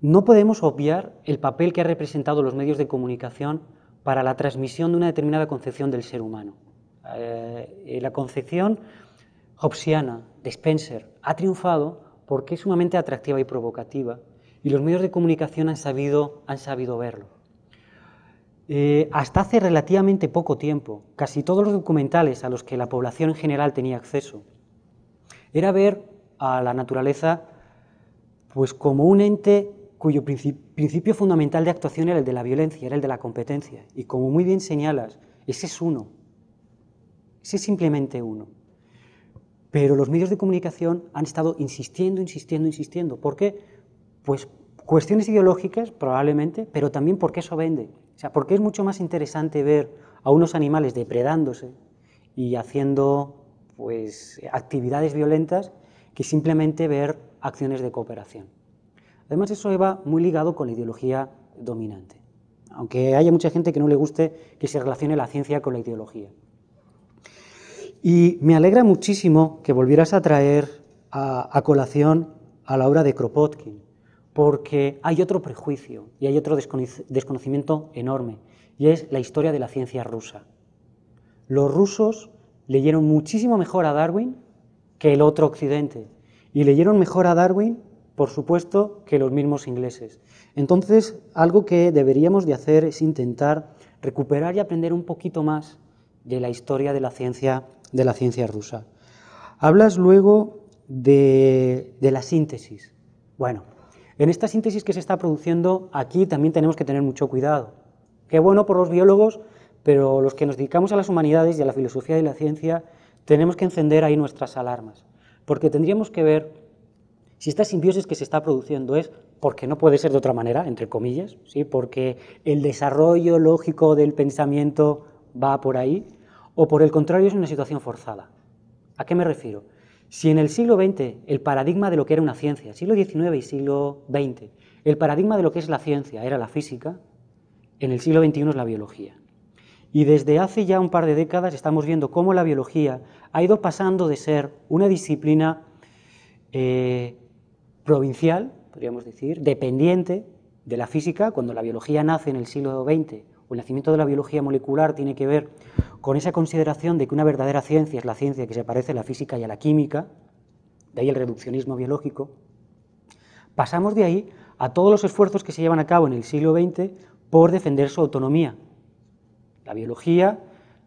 no podemos obviar el papel que han representado los medios de comunicación para la transmisión de una determinada concepción del ser humano. Eh, eh, la concepción hobbesiana de Spencer ha triunfado porque es sumamente atractiva y provocativa y los medios de comunicación han sabido, han sabido verlo. Eh, hasta hace relativamente poco tiempo, casi todos los documentales a los que la población en general tenía acceso era ver a la naturaleza pues como un ente cuyo principio fundamental de actuación era el de la violencia, era el de la competencia. Y como muy bien señalas, ese es uno. Ese es simplemente uno. Pero los medios de comunicación han estado insistiendo, insistiendo, insistiendo. ¿Por qué? Pues cuestiones ideológicas probablemente, pero también porque eso vende. O sea, porque es mucho más interesante ver a unos animales depredándose y haciendo pues, actividades violentas que simplemente ver acciones de cooperación. Además, eso va muy ligado con la ideología dominante, aunque haya mucha gente que no le guste que se relacione la ciencia con la ideología. Y me alegra muchísimo que volvieras a traer a, colación a la obra de Kropotkin, porque hay otro prejuicio y hay otro desconocimiento enorme, y es la historia de la ciencia rusa. Los rusos leyeron muchísimo mejor a Darwin que el otro occidente, y leyeron mejor a Darwin, por supuesto, que los mismos ingleses. Entonces, algo que deberíamos de hacer es intentar recuperar y aprender un poquito más de la historia de la ciencia de la ciencia rusa. Hablas luego de, la síntesis. Bueno, en esta síntesis que se está produciendo aquí también tenemos que tener mucho cuidado. Qué bueno por los biólogos, pero los que nos dedicamos a las humanidades y a la filosofía y la ciencia tenemos que encender ahí nuestras alarmas, porque tendríamos que ver si esta simbiosis que se está produciendo es porque no puede ser de otra manera, entre comillas, ¿sí? porque el desarrollo lógico del pensamiento va por ahí, o por el contrario es una situación forzada. ¿A qué me refiero? Si en el siglo XX el paradigma de lo que era una ciencia, siglo XIX y siglo XX, el paradigma de lo que es la ciencia era la física, en el siglo XXI es la biología. Y desde hace ya un par de décadas estamos viendo cómo la biología ha ido pasando de ser una disciplina eh, provincial, podríamos decir, dependiente de la física, cuando la biología nace en el siglo XX el nacimiento de la biología molecular tiene que ver con esa consideración de que una verdadera ciencia es la ciencia que se parece a la física y a la química, de ahí el reduccionismo biológico, pasamos de ahí a todos los esfuerzos que se llevan a cabo en el siglo XX por defender su autonomía. La biología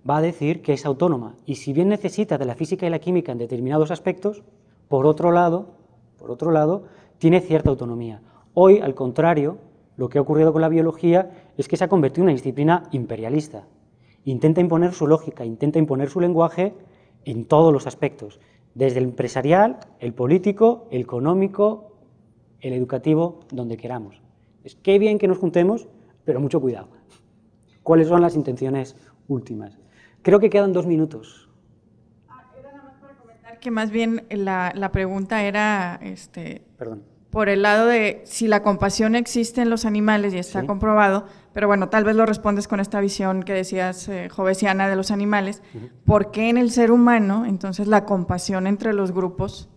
va a decir que es autónoma y si bien necesita de la física y la química en determinados aspectos, por otro lado, por otro lado, tiene cierta autonomía. Hoy, al contrario, lo que ha ocurrido con la biología es que se ha convertido en una disciplina imperialista. Intenta imponer su lógica, intenta imponer su lenguaje en todos los aspectos, desde el empresarial, el político, el económico, el educativo, donde queramos. Es que bien que nos juntemos, pero mucho cuidado. ¿Cuáles son las intenciones últimas? Creo que quedan dos minutos ah, para comentar que más bien la, pregunta era este, por el lado de si la compasión existe en los animales y está comprobado, pero bueno, tal vez lo respondes con esta visión que decías, eh, jovesiana, de los animales. ¿Por qué en el ser humano, entonces, la compasión entre los grupos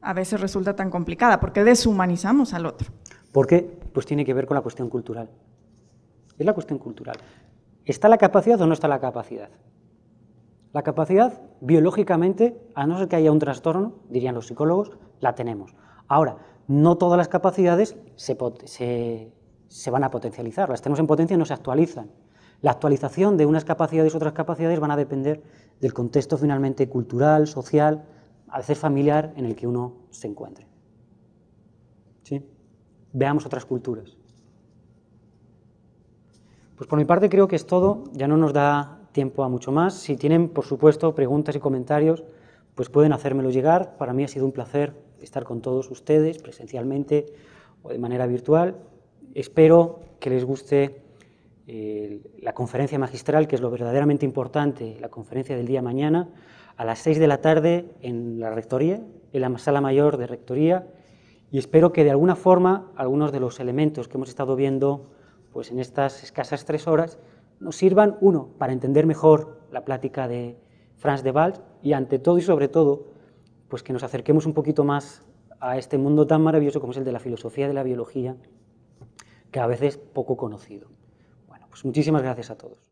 a veces resulta tan complicada? ¿Por qué deshumanizamos al otro? Porque, pues tiene que ver con la cuestión cultural. Es la cuestión cultural. ¿Está la capacidad o no está la capacidad? La capacidad, biológicamente, a no ser que haya un trastorno, dirían los psicólogos, la tenemos. Ahora, no todas las capacidades se, se se van a potencializar. Las tenemos en potencia y no se actualizan. La actualización de unas capacidades y otras capacidades van a depender del contexto finalmente cultural, social, a veces familiar en el que uno se encuentre. Veamos otras culturas. Pues por mi parte creo que es todo, ya no nos da tiempo a mucho más. Si tienen, por supuesto, preguntas y comentarios, pues pueden hacérmelo llegar. Para mí ha sido un placer estar con todos ustedes presencialmente o de manera virtual espero que les guste eh, la conferencia magistral, que es lo verdaderamente importante, la conferencia del día mañana, a las seis de la tarde en la Rectoría, en la sala mayor de Rectoría, y espero que de alguna forma algunos de los elementos que hemos estado viendo pues, en estas escasas tres horas nos sirvan, uno, para entender mejor la plática de Franz de Valls y ante todo y sobre todo, pues que nos acerquemos un poquito más a este mundo tan maravilloso como es el de la filosofía de la biología que a veces poco conocido. Bueno, pues muchísimas gracias a todos.